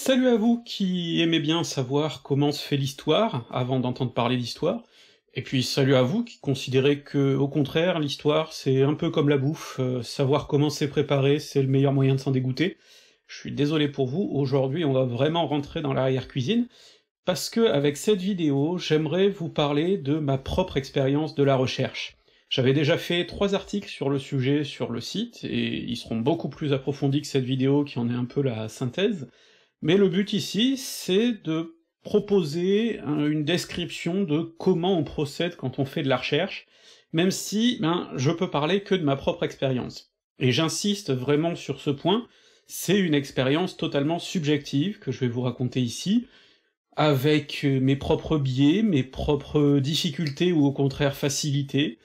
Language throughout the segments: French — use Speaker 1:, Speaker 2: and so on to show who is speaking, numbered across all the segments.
Speaker 1: Salut à vous qui aimez bien savoir comment se fait l'histoire avant d'entendre parler d'histoire, et puis salut à vous qui considérez que, au contraire, l'histoire c'est un peu comme la bouffe, euh, savoir comment c'est préparé c'est le meilleur moyen de s'en dégoûter. Je suis désolé pour vous, aujourd'hui on va vraiment rentrer dans l'arrière-cuisine, parce que avec cette vidéo j'aimerais vous parler de ma propre expérience de la recherche. J'avais déjà fait trois articles sur le sujet sur le site, et ils seront beaucoup plus approfondis que cette vidéo qui en est un peu la synthèse, mais le but ici, c'est de proposer hein, une description de comment on procède quand on fait de la recherche, même si ben, je peux parler que de ma propre expérience. Et j'insiste vraiment sur ce point, c'est une expérience totalement subjective que je vais vous raconter ici, avec euh, mes propres biais, mes propres difficultés ou au contraire facilités,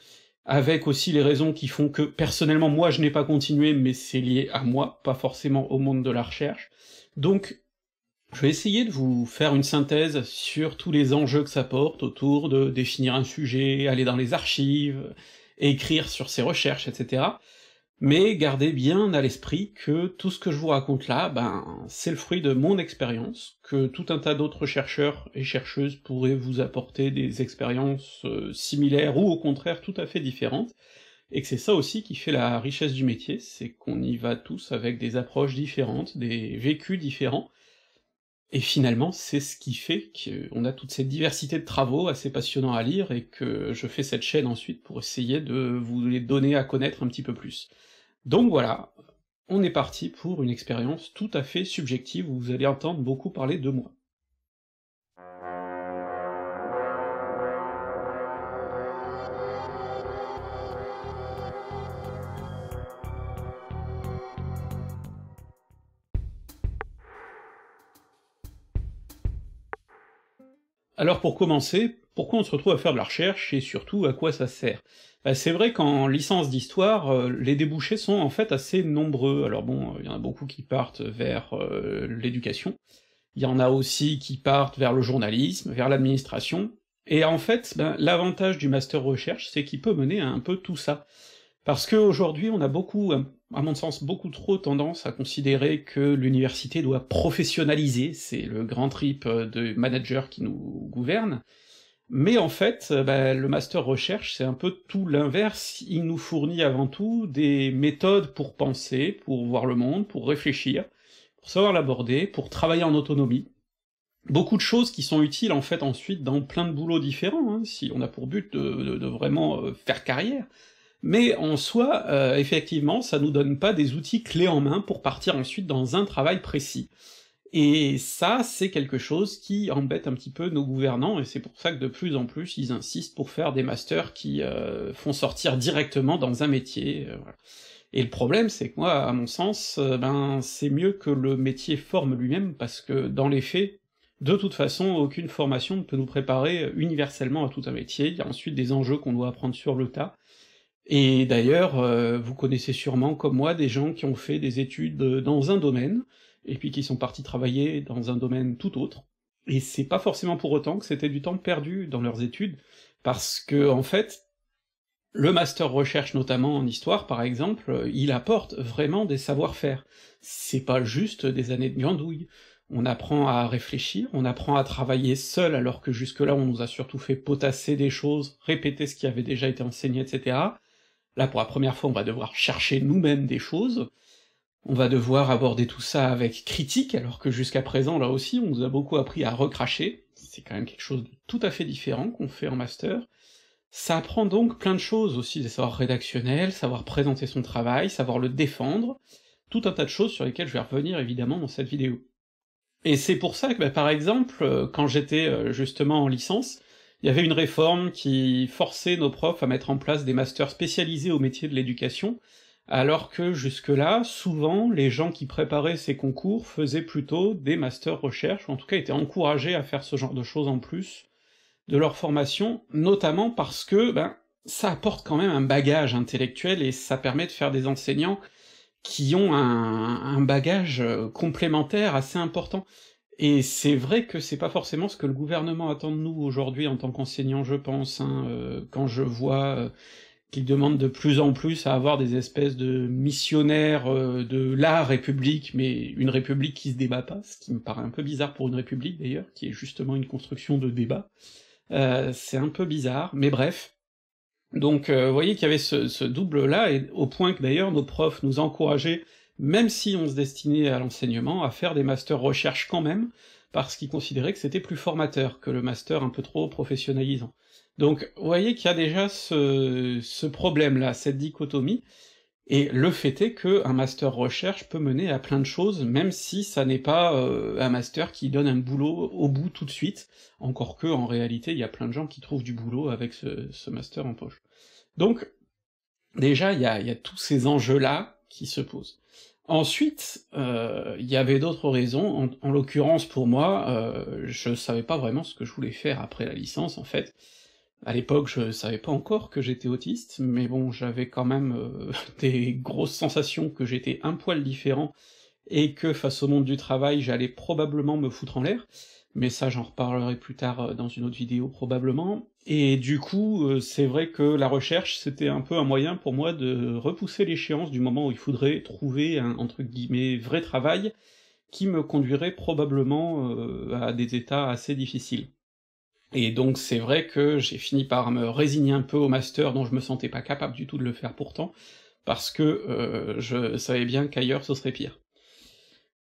Speaker 1: avec aussi les raisons qui font que personnellement moi je n'ai pas continué, mais c'est lié à moi, pas forcément au monde de la recherche. Donc je vais essayer de vous faire une synthèse sur tous les enjeux que ça porte autour de définir un sujet, aller dans les archives, écrire sur ses recherches, etc. Mais gardez bien à l'esprit que tout ce que je vous raconte là, ben, c'est le fruit de mon expérience, que tout un tas d'autres chercheurs et chercheuses pourraient vous apporter des expériences euh, similaires ou au contraire tout à fait différentes, et que c'est ça aussi qui fait la richesse du métier, c'est qu'on y va tous avec des approches différentes, des vécus différents, et finalement, c'est ce qui fait qu'on a toute cette diversité de travaux assez passionnants à lire et que je fais cette chaîne ensuite pour essayer de vous les donner à connaître un petit peu plus. Donc voilà, on est parti pour une expérience tout à fait subjective où vous allez entendre beaucoup parler de moi. Alors pour commencer, pourquoi on se retrouve à faire de la recherche, et surtout à quoi ça sert bah, C'est vrai qu'en licence d'histoire, euh, les débouchés sont en fait assez nombreux, alors bon, il y en a beaucoup qui partent vers euh, l'éducation, il y en a aussi qui partent vers le journalisme, vers l'administration, et en fait, ben, l'avantage du master recherche, c'est qu'il peut mener à un peu tout ça. Parce qu'aujourd'hui, on a beaucoup, à mon sens, beaucoup trop tendance à considérer que l'université doit professionnaliser, c'est le grand trip euh, de manager qui nous gouverne, mais en fait, euh, bah, le master recherche, c'est un peu tout l'inverse, il nous fournit avant tout des méthodes pour penser, pour voir le monde, pour réfléchir, pour savoir l'aborder, pour travailler en autonomie, beaucoup de choses qui sont utiles en fait ensuite dans plein de boulots différents, hein, si on a pour but de vraiment euh, faire carrière, mais en soi, euh, effectivement, ça nous donne pas des outils clés en main pour partir ensuite dans un travail précis. Et ça, c'est quelque chose qui embête un petit peu nos gouvernants, et c'est pour ça que de plus en plus, ils insistent pour faire des masters qui euh, font sortir directement dans un métier. Euh, et le problème, c'est que moi, à mon sens, ben c'est mieux que le métier forme lui-même, parce que dans les faits, de toute façon, aucune formation ne peut nous préparer universellement à tout un métier, il y a ensuite des enjeux qu'on doit apprendre sur le tas, et d'ailleurs, euh, vous connaissez sûrement, comme moi, des gens qui ont fait des études euh, dans un domaine, et puis qui sont partis travailler dans un domaine tout autre, et c'est pas forcément pour autant que c'était du temps perdu dans leurs études, parce que, en fait, le master recherche, notamment en histoire, par exemple, euh, il apporte vraiment des savoir-faire. C'est pas juste des années de gandouille. On apprend à réfléchir, on apprend à travailler seul, alors que jusque-là on nous a surtout fait potasser des choses, répéter ce qui avait déjà été enseigné, etc. Là, pour la première fois, on va devoir chercher nous-mêmes des choses, on va devoir aborder tout ça avec critique, alors que jusqu'à présent, là aussi, on nous a beaucoup appris à recracher, c'est quand même quelque chose de tout à fait différent qu'on fait en master. Ça apprend donc plein de choses aussi, des savoirs rédactionnels, savoir présenter son travail, savoir le défendre, tout un tas de choses sur lesquelles je vais revenir évidemment dans cette vidéo. Et c'est pour ça que, bah, par exemple, euh, quand j'étais euh, justement en licence, il y avait une réforme qui forçait nos profs à mettre en place des masters spécialisés au métier de l'éducation, alors que jusque-là, souvent, les gens qui préparaient ces concours faisaient plutôt des masters recherche, ou en tout cas étaient encouragés à faire ce genre de choses en plus de leur formation, notamment parce que, ben, ça apporte quand même un bagage intellectuel et ça permet de faire des enseignants qui ont un bagage euh, complémentaire assez important. Et c'est vrai que c'est pas forcément ce que le gouvernement attend de nous aujourd'hui en tant qu'enseignants, je pense. Hein, euh, quand je vois euh, qu'il demande demandent de plus en plus à avoir des espèces de missionnaires euh, de la République, mais une République qui se débat pas, ce qui me paraît un peu bizarre pour une République d'ailleurs, qui est justement une construction de débat. c'est un peu bizarre, mais bref. Donc, vous voyez qu'il y avait ce, ce double-là, et au point que d'ailleurs nos profs nous encourageaient même si on se destinait à l'enseignement, à faire des masters recherche quand même, parce qu'ils considéraient que c'était plus formateur que le master un peu trop professionnalisant. Donc vous voyez qu'il y a déjà ce, problème-là, cette dichotomie, et le fait est qu'un master recherche peut mener à plein de choses, même si ça n'est pas euh, un master qui donne un boulot au bout tout de suite, encore que en réalité il y a plein de gens qui trouvent du boulot avec ce, master en poche. Donc déjà il y a, y a tous ces enjeux-là qui se posent. Ensuite, euh, il y avait d'autres raisons, en, l'occurrence pour moi, euh, je savais pas vraiment ce que je voulais faire après la licence en fait. À l'époque, je savais pas encore que j'étais autiste, mais bon, j'avais quand même euh, des grosses sensations que j'étais un poil différent, et que face au monde du travail, j'allais probablement me foutre en l'air, mais ça j'en reparlerai plus tard euh, dans une autre vidéo probablement. Et du coup, euh, c'est vrai que la recherche, c'était un peu un moyen pour moi de repousser l'échéance du moment où il faudrait trouver un, entre guillemets, vrai travail, qui me conduirait probablement euh, à des états assez difficiles. Et donc c'est vrai que j'ai fini par me résigner un peu au master dont je me sentais pas capable du tout de le faire pourtant, parce que je savais bien qu'ailleurs ce serait pire.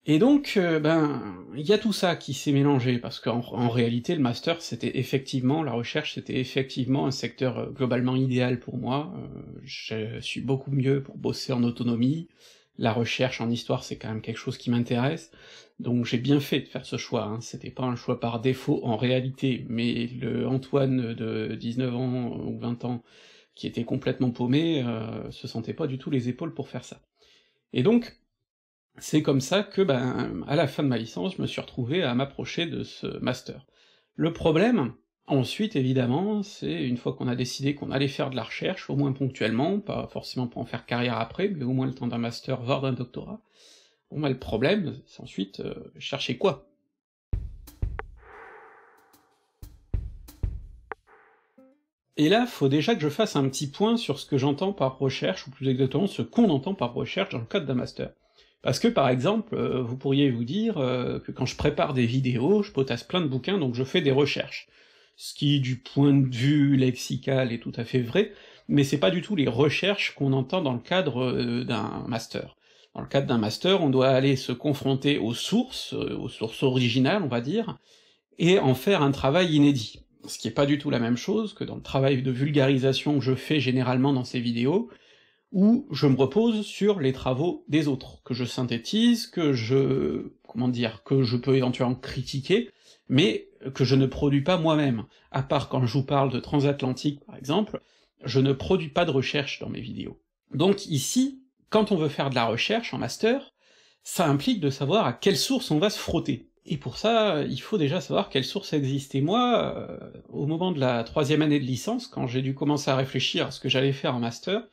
Speaker 1: Et donc, euh, ben, il y a tout ça qui s'est mélangé, parce qu'en en réalité, le master, c'était effectivement, la recherche, c'était effectivement un secteur euh, globalement idéal pour moi. Euh, je suis beaucoup mieux pour bosser en autonomie. La recherche en histoire, c'est quand même quelque chose qui m'intéresse. Donc j'ai bien fait de faire ce choix, hein. c'était pas un choix par défaut en réalité, mais le Antoine de 19 ans ou 20 ans qui était complètement paumé se sentait pas du tout les épaules pour faire ça. Et donc, c'est comme ça que, ben, à la fin de ma licence, je me suis retrouvé à m'approcher de ce master. Le problème, ensuite, évidemment, c'est une fois qu'on a décidé qu'on allait faire de la recherche, au moins ponctuellement, pas forcément pour en faire carrière après, mais au moins le temps d'un master, voire d'un doctorat, bon ben le problème, c'est ensuite, euh, chercher quoi Et là, faut déjà que je fasse un petit point sur ce que j'entends par recherche, ou plus exactement ce qu'on entend par recherche dans le cadre d'un master. Parce que par exemple, euh, vous pourriez vous dire euh, que quand je prépare des vidéos, je potasse plein de bouquins, donc je fais des recherches. Ce qui, du point de vue lexical, est tout à fait vrai, mais c'est pas du tout les recherches qu'on entend dans le cadre euh, d'un master. Dans le cadre d'un master, on doit aller se confronter aux sources, aux sources originales, on va dire, et en faire un travail inédit. Ce qui est pas du tout la même chose que dans le travail de vulgarisation que je fais généralement dans ces vidéos, où je me repose sur les travaux des autres, que je synthétise, que je... comment dire, que je peux éventuellement critiquer, mais que je ne produis pas moi-même, à part quand je vous parle de transatlantique par exemple, je ne produis pas de recherche dans mes vidéos. Donc ici, quand on veut faire de la recherche en master, ça implique de savoir à quelle source on va se frotter. Et pour ça, il faut déjà savoir quelle source existe, Et moi, euh, au moment de la troisième année de licence, quand j'ai dû commencer à réfléchir à ce que j'allais faire en master,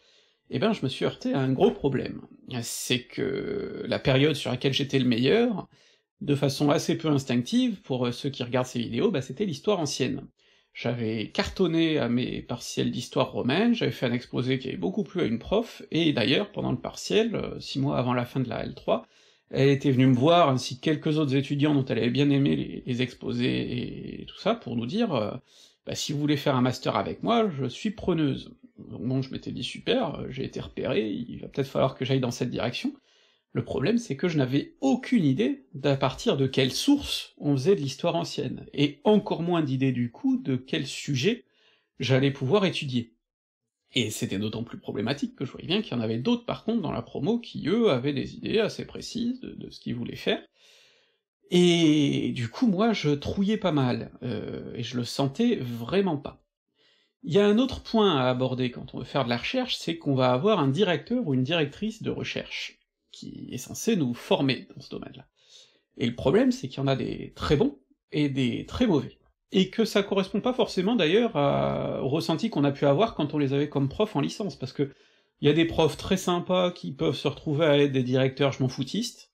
Speaker 1: eh ben je me suis heurté à un gros problème. C'est que la période sur laquelle j'étais le meilleur, de façon assez peu instinctive, pour euh, ceux qui regardent ces vidéos, bah c'était l'histoire ancienne. J'avais cartonné à mes partiels d'histoire romaine, j'avais fait un exposé qui avait beaucoup plu à une prof, et d'ailleurs, pendant le partiel, euh, six mois avant la fin de la L3, elle était venue me voir, ainsi que quelques autres étudiants dont elle avait bien aimé les exposés et tout ça, pour nous dire euh, bah, si vous voulez faire un master avec moi, je suis preneuse. bon, je m'étais dit super, euh, j'ai été repéré, il va peut-être falloir que j'aille dans cette direction. Le problème, c'est que je n'avais aucune idée d'à partir de quelle source on faisait de l'histoire ancienne, et encore moins d'idée du coup de quel sujet j'allais pouvoir étudier. Et c'était d'autant plus problématique que je voyais bien qu'il y en avait d'autres par contre dans la promo qui, eux, avaient des idées assez précises de ce qu'ils voulaient faire, et du coup, moi, je trouillais pas mal, euh, et je le sentais vraiment pas. Il y a un autre point à aborder quand on veut faire de la recherche, c'est qu'on va avoir un directeur ou une directrice de recherche, qui est censé nous former dans ce domaine-là. Et le problème, c'est qu'il y en a des très bons et des très mauvais, et que ça correspond pas forcément d'ailleurs à... au ressenti qu'on a pu avoir quand on les avait comme profs en licence, parce que il y a des profs très sympas qui peuvent se retrouver à être des directeurs je m'en foutiste,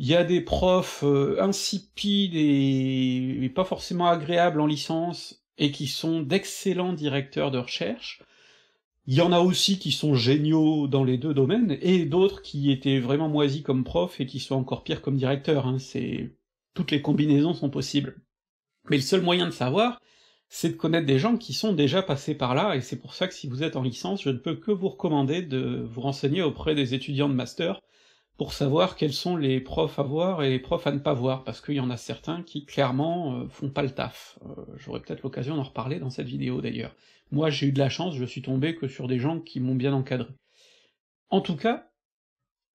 Speaker 1: il y a des profs euh, insipides et... pas forcément agréables en licence et qui sont d'excellents directeurs de recherche. Il y en a aussi qui sont géniaux dans les deux domaines et d'autres qui étaient vraiment moisis comme profs et qui sont encore pires comme directeurs. Hein. C'est toutes les combinaisons sont possibles. Mais le seul moyen de savoir, c'est de connaître des gens qui sont déjà passés par là, et c'est pour ça que si vous êtes en licence, je ne peux que vous recommander de vous renseigner auprès des étudiants de master, pour savoir quels sont les profs à voir et les profs à ne pas voir, parce qu'il y en a certains qui clairement euh, font pas le taf. Euh, j'aurai peut-être l'occasion d'en reparler dans cette vidéo d'ailleurs. Moi j'ai eu de la chance, je suis tombé que sur des gens qui m'ont bien encadré. En tout cas,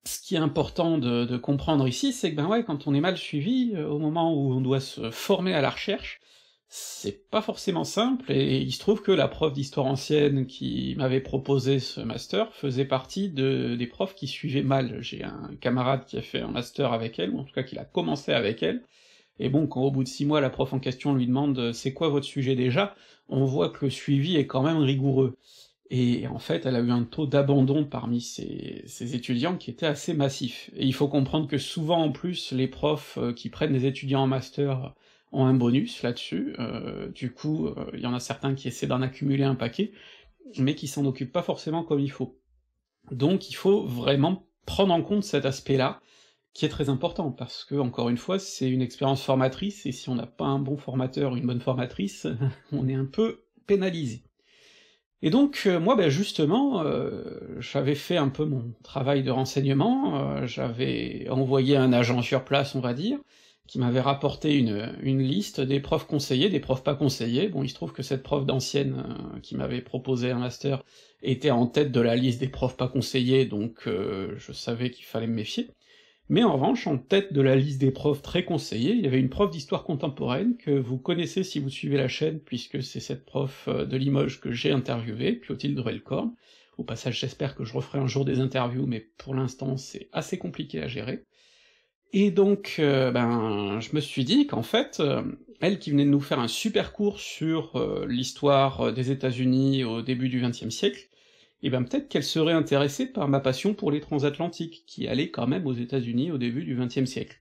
Speaker 1: ce qui est important de, comprendre ici, c'est que ben ouais, quand on est mal suivi, euh, au moment où on doit se former à la recherche, c'est pas forcément simple, et il se trouve que la prof d'histoire ancienne qui m'avait proposé ce master faisait partie de, des profs qui suivaient mal. J'ai un camarade qui a fait un master avec elle, ou en tout cas qui l'a commencé avec elle, et bon, quand au bout de six mois la prof en question lui demande euh, « c'est quoi votre sujet déjà ?», on voit que le suivi est quand même rigoureux. Et en fait, elle a eu un taux d'abandon parmi ses, ses, étudiants qui était assez massif. Et il faut comprendre que souvent, en plus, les profs euh, qui prennent des étudiants en master ont un bonus là-dessus. Euh, du coup, il euh, y en a certains qui essaient d'en accumuler un paquet, mais qui s'en occupent pas forcément comme il faut. Donc il faut vraiment prendre en compte cet aspect-là, qui est très important, parce que, encore une fois, c'est une expérience formatrice, et si on n'a pas un bon formateur ou une bonne formatrice, on est un peu pénalisé. Et donc, euh, moi, ben justement, j'avais fait un peu mon travail de renseignement, j'avais envoyé un agent sur place, on va dire, qui m'avait rapporté une, liste des profs conseillés, des profs pas conseillés. Bon, il se trouve que cette prof d'ancienne euh, qui m'avait proposé un master était en tête de la liste des profs pas conseillés, donc euh, je savais qu'il fallait me méfier. Mais en revanche, en tête de la liste des profs très conseillés, il y avait une prof d'histoire contemporaine que vous connaissez si vous suivez la chaîne, puisque c'est cette prof euh, de Limoges que j'ai interviewée, Clotilde Relcorn. Au passage, j'espère que je referai un jour des interviews, mais pour l'instant, c'est assez compliqué à gérer. Et donc, euh, ben, je me suis dit qu'en fait, euh, elle qui venait de nous faire un super cours sur euh, l'histoire des États-Unis au début du XXe siècle, et eh ben peut-être qu'elle serait intéressée par ma passion pour les transatlantiques, qui allait quand même aux États-Unis au début du XXe siècle.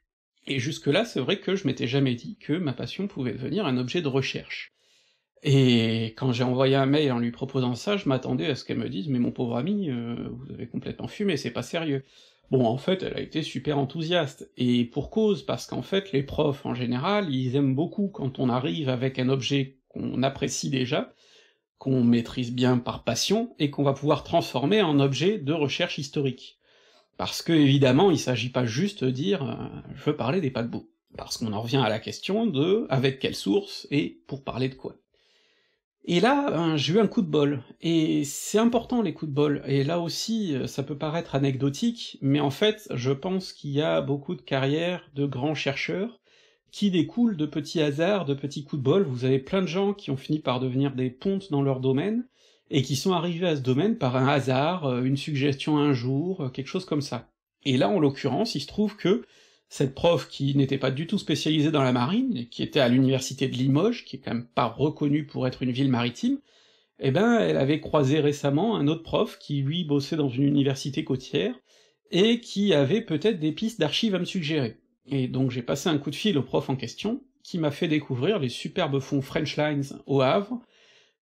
Speaker 1: Et jusque-là, c'est vrai que je m'étais jamais dit que ma passion pouvait devenir un objet de recherche. Et quand j'ai envoyé un mail en lui proposant ça, je m'attendais à ce qu'elle me dise Mais mon pauvre ami, vous avez complètement fumé, c'est pas sérieux. Bon, en fait, elle a été super enthousiaste, et pour cause, parce qu'en fait, les profs, en général, ils aiment beaucoup quand on arrive avec un objet qu'on apprécie déjà, qu'on maîtrise bien par passion, et qu'on va pouvoir transformer en objet de recherche historique. Parce que, évidemment, il s'agit pas juste de dire euh, je veux parler des paquebots », parce qu'on en revient à la question de « avec quelle source » et « pour parler de quoi ». Et là, hein, j'ai eu un coup de bol, et c'est important les coups de bol, et là aussi, euh, ça peut paraître anecdotique, mais en fait, je pense qu'il y a beaucoup de carrières de grands chercheurs qui découlent de petits hasards, de petits coups de bol, vous avez plein de gens qui ont fini par devenir des pontes dans leur domaine, et qui sont arrivés à ce domaine par un hasard, euh, une suggestion un jour, euh, quelque chose comme ça. Et là, en l'occurrence, il se trouve que cette prof qui n'était pas du tout spécialisée dans la marine, qui était à l'université de Limoges, qui est quand même pas reconnue pour être une ville maritime, eh ben, elle avait croisé récemment un autre prof qui, lui, bossait dans une université côtière, et qui avait peut-être des pistes d'archives à me suggérer. Et donc j'ai passé un coup de fil au prof en question, qui m'a fait découvrir les superbes fonds French Lines au Havre,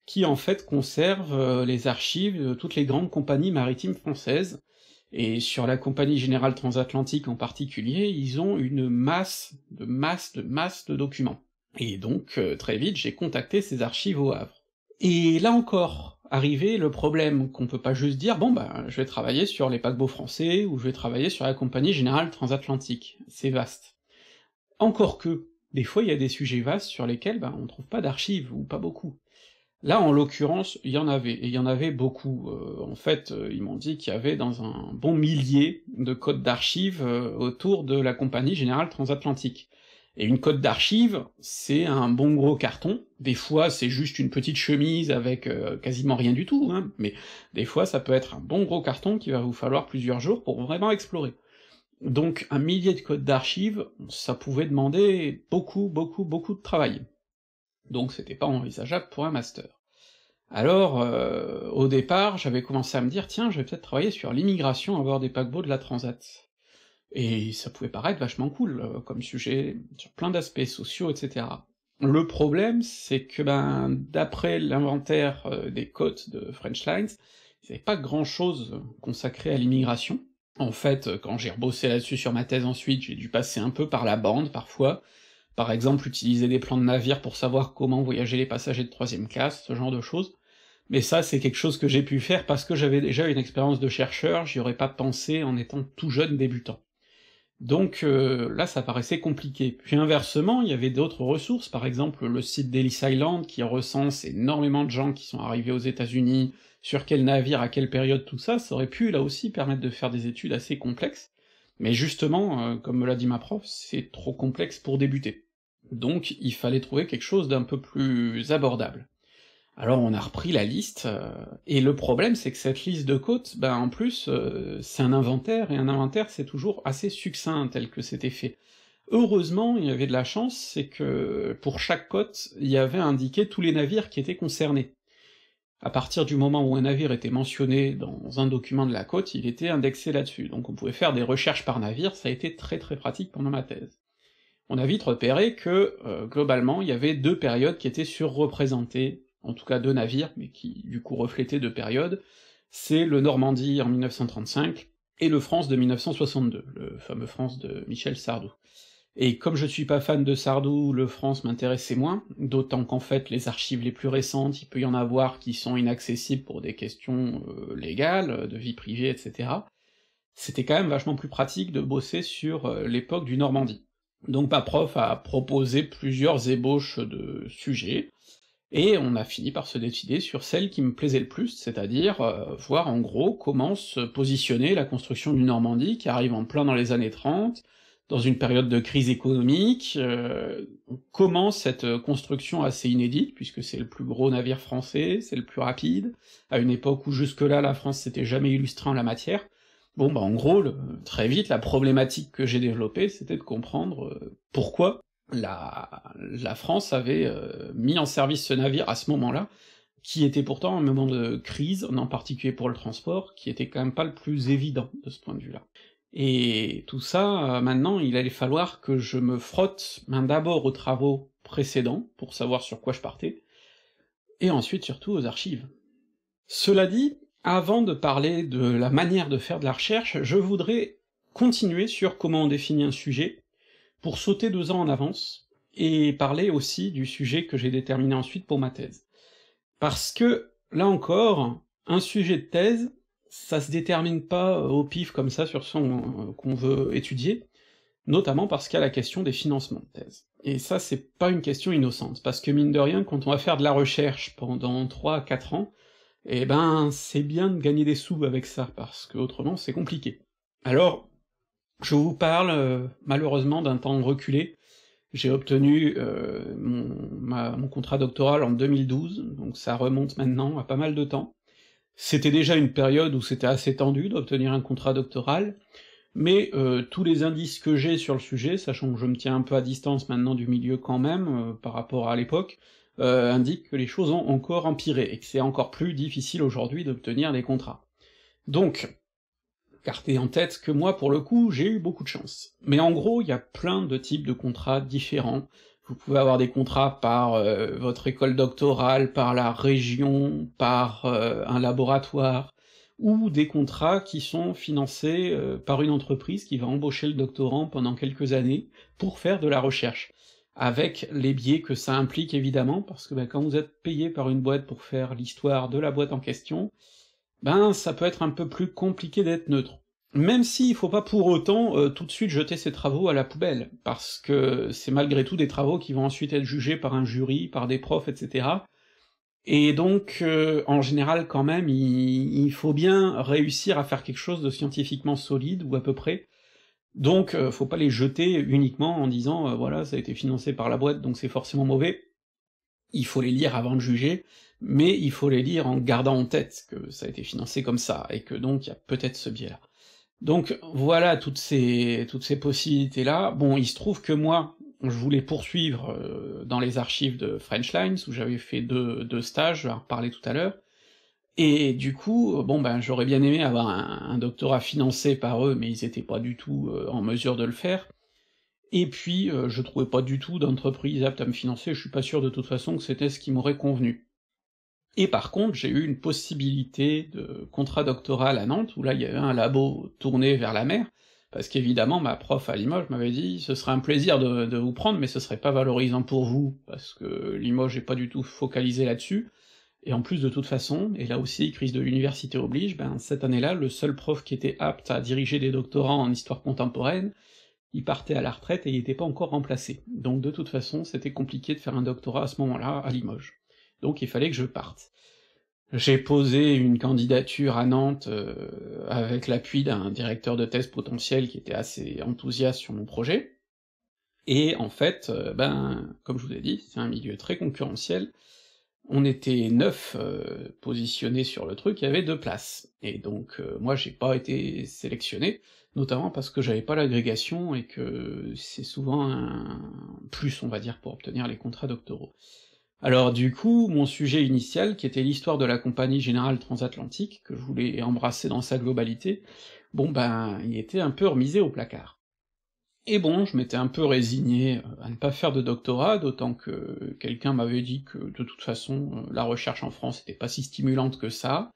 Speaker 1: qui en fait conservent euh, les archives de toutes les grandes compagnies maritimes françaises, et sur la Compagnie Générale Transatlantique en particulier, ils ont une masse de masse de masse de documents. Et donc, euh, très vite, j'ai contacté ces archives au Havre. Et là encore, arrivé le problème qu'on peut pas juste dire bon ben je vais travailler sur les paquebots français ou je vais travailler sur la compagnie générale transatlantique, c'est vaste. Encore que, des fois il y a des sujets vastes sur lesquels ben, on trouve pas d'archives ou pas beaucoup. Là, en l'occurrence, il y en avait, et il y en avait beaucoup. Euh, en fait, euh, ils m'ont dit qu'il y avait dans un bon millier de codes d'archives euh, autour de la Compagnie Générale Transatlantique. Et une cote d'archives, c'est un bon gros carton, des fois c'est juste une petite chemise avec quasiment rien du tout, hein, mais des fois ça peut être un bon gros carton qui va vous falloir plusieurs jours pour vraiment explorer. Donc un millier de codes d'archives, ça pouvait demander beaucoup, beaucoup, beaucoup de travail donc c'était pas envisageable pour un master. Alors, euh, au départ, j'avais commencé à me dire « Tiens, je vais peut-être travailler sur l'immigration à bord des paquebots de la Transat », et ça pouvait paraître vachement cool euh, comme sujet, sur plein d'aspects sociaux, etc. Le problème, c'est que ben, d'après l'inventaire euh, des côtes de French Lines, il n'y avait pas grand-chose consacré à l'immigration. En fait, quand j'ai rebossé là-dessus sur ma thèse ensuite, j'ai dû passer un peu par la bande parfois, par exemple, utiliser des plans de navire pour savoir comment voyager les passagers de troisième classe, ce genre de choses. Mais ça, c'est quelque chose que j'ai pu faire parce que j'avais déjà une expérience de chercheur, j'y aurais pas pensé en étant tout jeune débutant. Donc euh, là, ça paraissait compliqué. Puis inversement, il y avait d'autres ressources, par exemple le site d'Ellis Island, qui recense énormément de gens qui sont arrivés aux États-Unis, sur quel navire, à quelle période, tout ça, ça aurait pu là aussi permettre de faire des études assez complexes. Mais justement, euh, comme me l'a dit ma prof, c'est trop complexe pour débuter. Donc il fallait trouver quelque chose d'un peu plus abordable. Alors on a repris la liste, euh, et le problème c'est que cette liste de côtes, ben en plus, euh, c'est un inventaire, et un inventaire c'est toujours assez succinct tel que c'était fait. Heureusement, il y avait de la chance, c'est que pour chaque côte, il y avait indiqué tous les navires qui étaient concernés à partir du moment où un navire était mentionné dans un document de la côte, il était indexé là-dessus, donc on pouvait faire des recherches par navire, ça a été très très pratique pendant ma thèse. On a vite repéré que, euh, globalement, il y avait deux périodes qui étaient surreprésentées, en tout cas deux navires, mais qui du coup reflétaient deux périodes, c'est le Normandie en 1935 et le France de 1962, le fameux France de Michel Sardou. Et comme je suis pas fan de Sardou, le France m'intéressait moins, d'autant qu'en fait les archives les plus récentes, il peut y en avoir qui sont inaccessibles pour des questions euh, légales, de vie privée, etc. C'était quand même vachement plus pratique de bosser sur euh, l'époque du Normandie. Donc ma prof a proposé plusieurs ébauches de sujets, et on a fini par se décider sur celle qui me plaisait le plus, c'est-à-dire euh, voir en gros comment se positionnait la construction du Normandie qui arrive en plein dans les années 30, dans une période de crise économique. Euh, comment cette euh, construction assez inédite, puisque c'est le plus gros navire français, c'est le plus rapide, à une époque où jusque-là la France s'était jamais illustrée en la matière. Bon bah en gros, très vite, la problématique que j'ai développée, c'était de comprendre euh, pourquoi la, France avait mis en service ce navire à ce moment-là, qui était pourtant un moment de crise, en particulier pour le transport, qui était quand même pas le plus évident de ce point de vue-là. Et tout ça, euh, maintenant, il allait falloir que je me frotte d'abord aux travaux précédents, pour savoir sur quoi je partais, et ensuite surtout aux archives. Cela dit, avant de parler de la manière de faire de la recherche, je voudrais continuer sur comment on définit un sujet, pour sauter deux ans en avance, et parler aussi du sujet que j'ai déterminé ensuite pour ma thèse. Parce que, là encore, un sujet de thèse, ça se détermine pas euh, au pif comme ça sur ce euh, qu'on veut étudier, notamment parce qu'il y a la question des financements de thèse. Et ça, c'est pas une question innocente, parce que mine de rien, quand on va faire de la recherche pendant 3-4 ans, eh ben, c'est bien de gagner des sous avec ça, parce que autrement, c'est compliqué. Alors, je vous parle euh, malheureusement d'un temps reculé. J'ai obtenu mon, ma, mon contrat doctoral en 2012, donc ça remonte maintenant à pas mal de temps. C'était déjà une période où c'était assez tendu d'obtenir un contrat doctoral, mais euh, tous les indices que j'ai sur le sujet, sachant que je me tiens un peu à distance maintenant du milieu quand même, euh, par rapport à l'époque, euh, indiquent que les choses ont encore empiré, et que c'est encore plus difficile aujourd'hui d'obtenir des contrats. Donc, gardez en tête que moi, pour le coup, j'ai eu beaucoup de chance. Mais en gros, il y a plein de types de contrats différents, vous pouvez avoir des contrats par euh, votre école doctorale, par la région, par euh, un laboratoire, ou des contrats qui sont financés euh, par une entreprise qui va embaucher le doctorant pendant quelques années pour faire de la recherche, avec les biais que ça implique évidemment, parce que ben, quand vous êtes payé par une boîte pour faire l'histoire de la boîte en question, ben ça peut être un peu plus compliqué d'être neutre même s'il si ne faut pas pour autant euh, tout de suite jeter ces travaux à la poubelle, parce que c'est malgré tout des travaux qui vont ensuite être jugés par un jury, par des profs, etc. Et donc, euh, en général, quand même, il, faut bien réussir à faire quelque chose de scientifiquement solide, ou à peu près. Donc, euh, faut pas les jeter uniquement en disant voilà, ça a été financé par la boîte, donc c'est forcément mauvais. Il faut les lire avant de juger, mais il faut les lire en gardant en tête que ça a été financé comme ça, et que donc il y a peut-être ce biais-là. Donc voilà toutes ces toutes ces possibilités là. Bon, il se trouve que moi, je voulais poursuivre euh, dans les archives de French Lines où j'avais fait deux, deux stages, je vais en reparler tout à l'heure. Et du coup, euh, bon ben j'aurais bien aimé avoir un, doctorat financé par eux, mais ils étaient pas du tout euh, en mesure de le faire. Et puis je trouvais pas du tout d'entreprise apte à me financer, je suis pas sûr de toute façon que c'était ce qui m'aurait convenu. Et par contre, j'ai eu une possibilité de contrat doctoral à Nantes, où là, il y avait un labo tourné vers la mer, parce qu'évidemment, ma prof à Limoges m'avait dit « ce serait un plaisir de, vous prendre, mais ce serait pas valorisant pour vous, parce que Limoges est pas du tout focalisé là-dessus, et en plus, de toute façon, et là aussi, crise de l'université oblige, ben, cette année-là, le seul prof qui était apte à diriger des doctorants en histoire contemporaine, il partait à la retraite et il n'était pas encore remplacé, donc de toute façon, c'était compliqué de faire un doctorat à ce moment-là, à Limoges donc il fallait que je parte. J'ai posé une candidature à Nantes euh, avec l'appui d'un directeur de thèse potentiel qui était assez enthousiaste sur mon projet, et en fait, euh, ben, comme je vous ai dit, c'est un milieu très concurrentiel, on était neuf euh, positionnés sur le truc, il y avait deux places, et donc moi j'ai pas été sélectionné, notamment parce que j'avais pas l'agrégation et que c'est souvent un plus on va dire pour obtenir les contrats doctoraux. Alors du coup, mon sujet initial, qui était l'histoire de la Compagnie Générale Transatlantique, que je voulais embrasser dans sa globalité, bon ben, il était un peu remisé au placard. Et bon, je m'étais un peu résigné euh, à ne pas faire de doctorat, d'autant que quelqu'un m'avait dit que de toute façon, euh, la recherche en France n'était pas si stimulante que ça.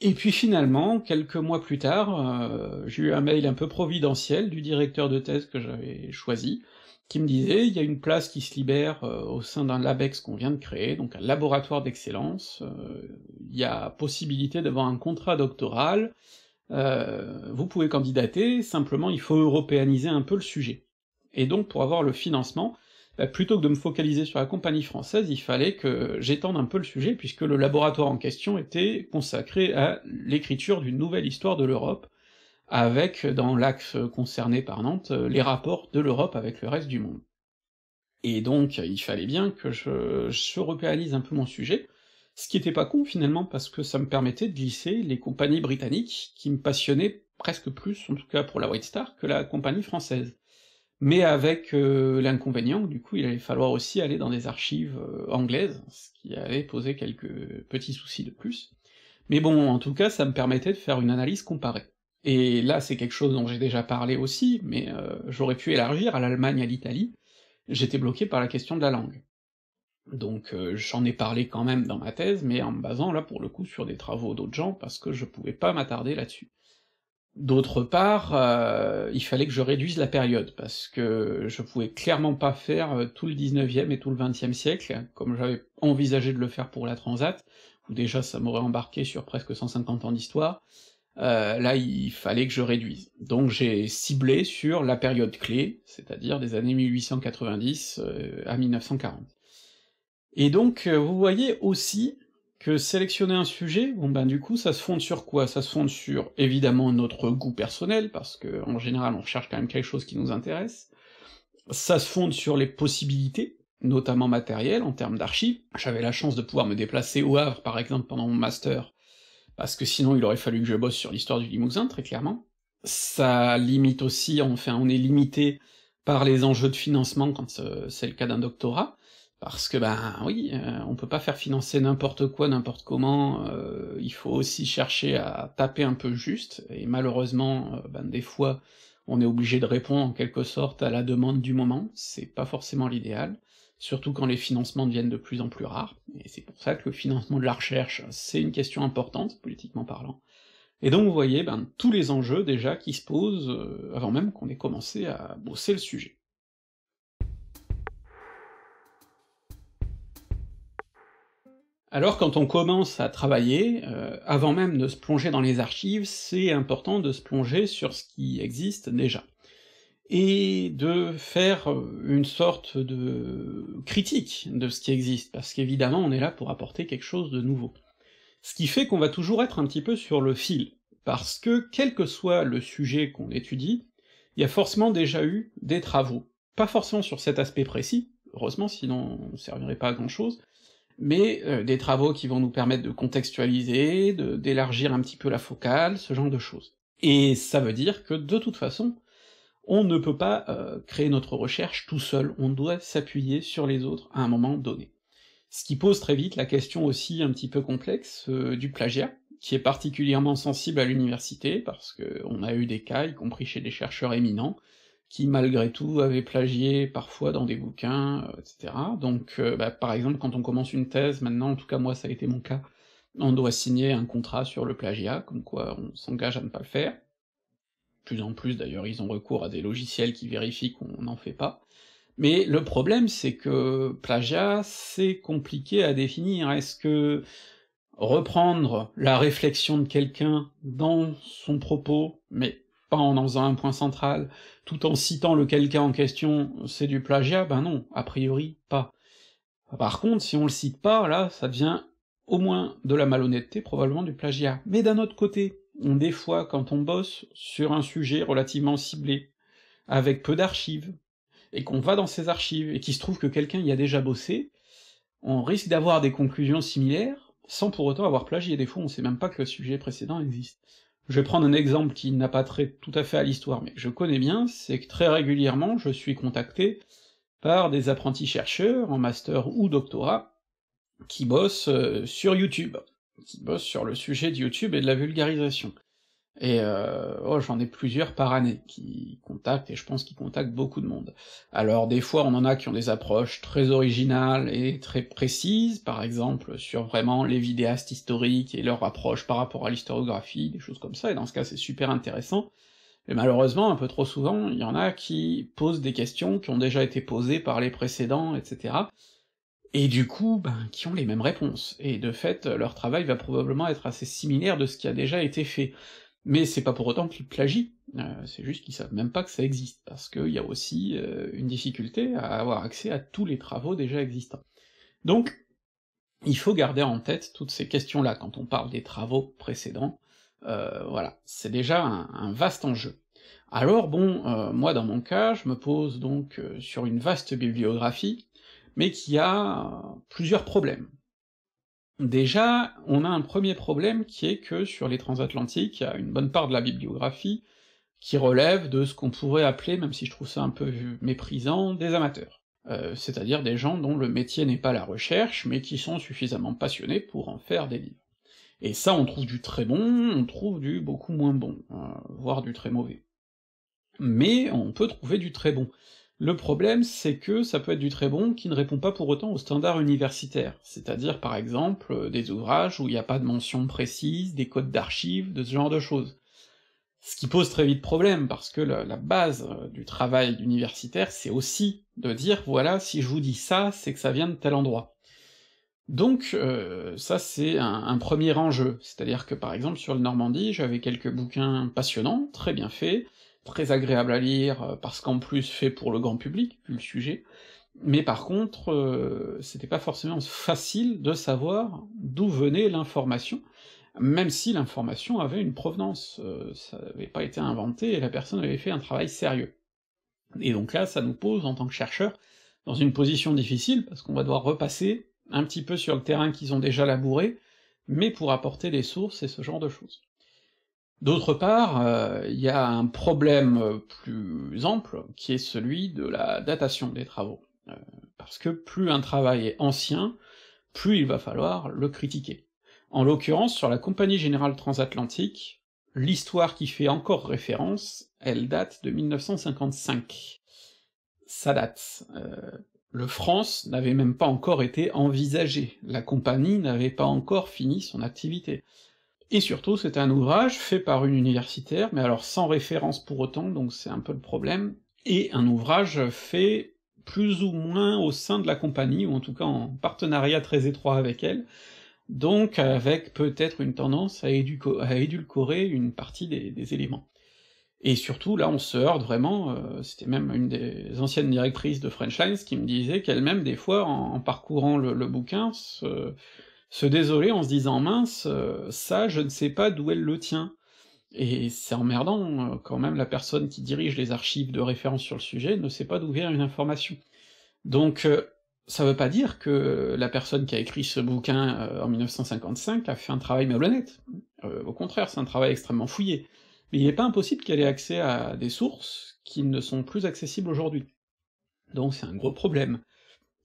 Speaker 1: Et puis finalement, quelques mois plus tard, euh, j'ai eu un mail un peu providentiel du directeur de thèse que j'avais choisi, qui me disait il y a une place qui se libère euh, au sein d'un LabEx qu'on vient de créer, donc un laboratoire d'excellence, euh, il y a possibilité d'avoir un contrat doctoral, euh, vous pouvez candidater, simplement il faut européaniser un peu le sujet. Et donc pour avoir le financement, bah, plutôt que de me focaliser sur la compagnie française, il fallait que j'étende un peu le sujet, puisque le laboratoire en question était consacré à l'écriture d'une nouvelle histoire de l'Europe, avec, dans l'axe concerné par Nantes, euh, les rapports de l'Europe avec le reste du monde. Et donc, il fallait bien que je, je repéalise un peu mon sujet, ce qui était pas con finalement, parce que ça me permettait de glisser les compagnies britanniques, qui me passionnaient presque plus, en tout cas pour la White Star, que la compagnie française. Mais avec euh, l'inconvénient, du coup, il allait falloir aussi aller dans des archives euh, anglaises, ce qui allait poser quelques petits soucis de plus. Mais bon, en tout cas, ça me permettait de faire une analyse comparée. Et là, c'est quelque chose dont j'ai déjà parlé aussi, mais euh, j'aurais pu élargir à l'Allemagne, à l'Italie, j'étais bloqué par la question de la langue. Donc euh, j'en ai parlé quand même dans ma thèse, mais en me basant là pour le coup sur des travaux d'autres gens, parce que je pouvais pas m'attarder là-dessus. D'autre part, euh, il fallait que je réduise la période, parce que je pouvais clairement pas faire tout le 19e et tout le 20e siècle, comme j'avais envisagé de le faire pour la Transat, où déjà ça m'aurait embarqué sur presque 150 ans d'histoire, euh, là il fallait que je réduise. Donc j'ai ciblé sur la période clé, c'est-à-dire des années 1890 euh, à 1940. Et donc euh, vous voyez aussi que sélectionner un sujet, bon ben du coup ça se fonde sur quoi Ça se fonde sur évidemment notre goût personnel, parce que en général on cherche quand même quelque chose qui nous intéresse, ça se fonde sur les possibilités, notamment matérielles, en termes d'archives. J'avais la chance de pouvoir me déplacer au Havre par exemple pendant mon master, parce que sinon il aurait fallu que je bosse sur l'histoire du Limousin, très clairement. Ça limite aussi, enfin on est limité par les enjeux de financement quand euh, c'est le cas d'un doctorat, parce que ben oui, euh, on peut pas faire financer n'importe quoi, n'importe comment, euh, il faut aussi chercher à taper un peu juste, et malheureusement, ben des fois, on est obligé de répondre en quelque sorte à la demande du moment, c'est pas forcément l'idéal, surtout quand les financements deviennent de plus en plus rares, et c'est pour ça que le financement de la recherche, c'est une question importante, politiquement parlant. Et donc vous voyez ben, tous les enjeux déjà qui se posent euh, avant même qu'on ait commencé à bosser le sujet. Alors quand on commence à travailler, euh, avant même de se plonger dans les archives, c'est important de se plonger sur ce qui existe déjà et de faire euh, une sorte de critique de ce qui existe, parce qu'évidemment on est là pour apporter quelque chose de nouveau. Ce qui fait qu'on va toujours être un petit peu sur le fil, parce que quel que soit le sujet qu'on étudie, il y a forcément déjà eu des travaux, pas forcément sur cet aspect précis, heureusement sinon on ne servirait pas à grand chose, mais euh, des travaux qui vont nous permettre de contextualiser, d'élargir un petit peu la focale, ce genre de choses. Et ça veut dire que de toute façon, on ne peut pas euh, créer notre recherche tout seul, on doit s'appuyer sur les autres à un moment donné. Ce qui pose très vite la question aussi un petit peu complexe euh, du plagiat, qui est particulièrement sensible à l'université, parce qu'on a eu des cas, y compris chez des chercheurs éminents, qui malgré tout avaient plagié parfois dans des bouquins, euh, etc. Donc bah, par exemple quand on commence une thèse, maintenant en tout cas moi ça a été mon cas, on doit signer un contrat sur le plagiat, comme quoi on s'engage à ne pas le faire, plus en plus d'ailleurs ils ont recours à des logiciels qui vérifient qu'on n'en fait pas, mais le problème c'est que plagiat c'est compliqué à définir, est-ce que reprendre la réflexion de quelqu'un dans son propos, mais pas en en faisant un point central, tout en citant le quelqu'un en question, c'est du plagiat Ben non, a priori pas. Par contre, si on le cite pas, là, ça devient au moins de la malhonnêteté, probablement du plagiat. Mais d'un autre côté, on, des fois, quand on bosse sur un sujet relativement ciblé, avec peu d'archives, et qu'on va dans ces archives, et qu'il se trouve que quelqu'un y a déjà bossé, on risque d'avoir des conclusions similaires, sans pour autant avoir plagié, des fois on sait même pas que le sujet précédent existe. Je vais prendre un exemple qui n'a pas trait tout à fait à l'histoire, mais je connais bien, c'est que très régulièrement je suis contacté par des apprentis chercheurs, en master ou doctorat, qui bossent euh, sur YouTube, qui bah, bosse sur le sujet de YouTube et de la vulgarisation. Et euh, oh, j'en ai plusieurs par année qui contactent, et je pense qu'ils contactent beaucoup de monde. Alors des fois, on en a qui ont des approches très originales et très précises, par exemple sur vraiment les vidéastes historiques et leur approche par rapport à l'historiographie, des choses comme ça, et dans ce cas c'est super intéressant. Mais malheureusement, un peu trop souvent, il y en a qui posent des questions qui ont déjà été posées par les précédents, etc., et du coup, ben, qui ont les mêmes réponses, et de fait, leur travail va probablement être assez similaire de ce qui a déjà été fait. Mais c'est pas pour autant qu'ils plagient, euh, c'est juste qu'ils savent même pas que ça existe, parce qu'il y a aussi euh, une difficulté à avoir accès à tous les travaux déjà existants. Donc, il faut garder en tête toutes ces questions-là quand on parle des travaux précédents, euh, voilà, c'est déjà un, un, vaste enjeu. Alors bon, euh, moi dans mon cas, je me pose donc sur une vaste bibliographie, mais qui a plusieurs problèmes. Déjà, on a un premier problème qui est que sur les transatlantiques, il y a une bonne part de la bibliographie qui relève de ce qu'on pourrait appeler, même si je trouve ça un peu méprisant, des amateurs. Euh, c'est-à-dire des gens dont le métier n'est pas la recherche, mais qui sont suffisamment passionnés pour en faire des livres. Et ça, on trouve du très bon, on trouve du beaucoup moins bon, euh, voire du très mauvais. Mais on peut trouver du très bon. Le problème, c'est que ça peut être du très bon qui ne répond pas pour autant aux standards universitaires, c'est-à-dire par exemple euh, des ouvrages où il n'y a pas de mention précise, des codes d'archives, de ce genre de choses. Ce qui pose très vite problème, parce que la, base euh, du travail universitaire, c'est aussi de dire voilà, si je vous dis ça, c'est que ça vient de tel endroit. Donc euh, ça c'est un, premier enjeu, c'est-à-dire que par exemple sur le Normandie, j'avais quelques bouquins passionnants, très bien faits, très agréable à lire, euh, parce qu'en plus fait pour le grand public, vu le sujet, mais par contre, euh, c'était pas forcément facile de savoir d'où venait l'information, même si l'information avait une provenance, euh, ça n'avait pas été inventé, et la personne avait fait un travail sérieux. Et donc là, ça nous pose, en tant que chercheurs, dans une position difficile, parce qu'on va devoir repasser un petit peu sur le terrain qu'ils ont déjà labouré, mais pour apporter des sources et ce genre de choses. D'autre part, euh, il y a un problème euh, plus ample, qui est celui de la datation des travaux, euh, parce que plus un travail est ancien, plus il va falloir le critiquer. En l'occurrence, sur la Compagnie Générale Transatlantique, l'histoire qui fait encore référence, elle date de 1955. Ça date. le France n'avait même pas encore été envisagé, la compagnie n'avait pas encore fini son activité. Et surtout, c'est un ouvrage fait par une universitaire, mais alors sans référence pour autant, donc c'est un peu le problème, et un ouvrage fait plus ou moins au sein de la compagnie, ou en tout cas en partenariat très étroit avec elle, donc avec peut-être une tendance à, édulcorer une partie des, éléments. Et surtout, là, on se heurte vraiment, euh, c'était même une des anciennes directrices de French Lines qui me disait qu'elle-même, des fois, en, parcourant le, le bouquin, se, se désoler en se disant mince, euh, ça je ne sais pas d'où elle le tient. Et c'est emmerdant, euh, quand même la personne qui dirige les archives de référence sur le sujet ne sait pas d'où vient une information. Donc euh, ça veut pas dire que la personne qui a écrit ce bouquin en 1955 a fait un travail malhonnête, au contraire, c'est un travail extrêmement fouillé, mais il n'est pas impossible qu'elle ait accès à des sources qui ne sont plus accessibles aujourd'hui. Donc c'est un gros problème.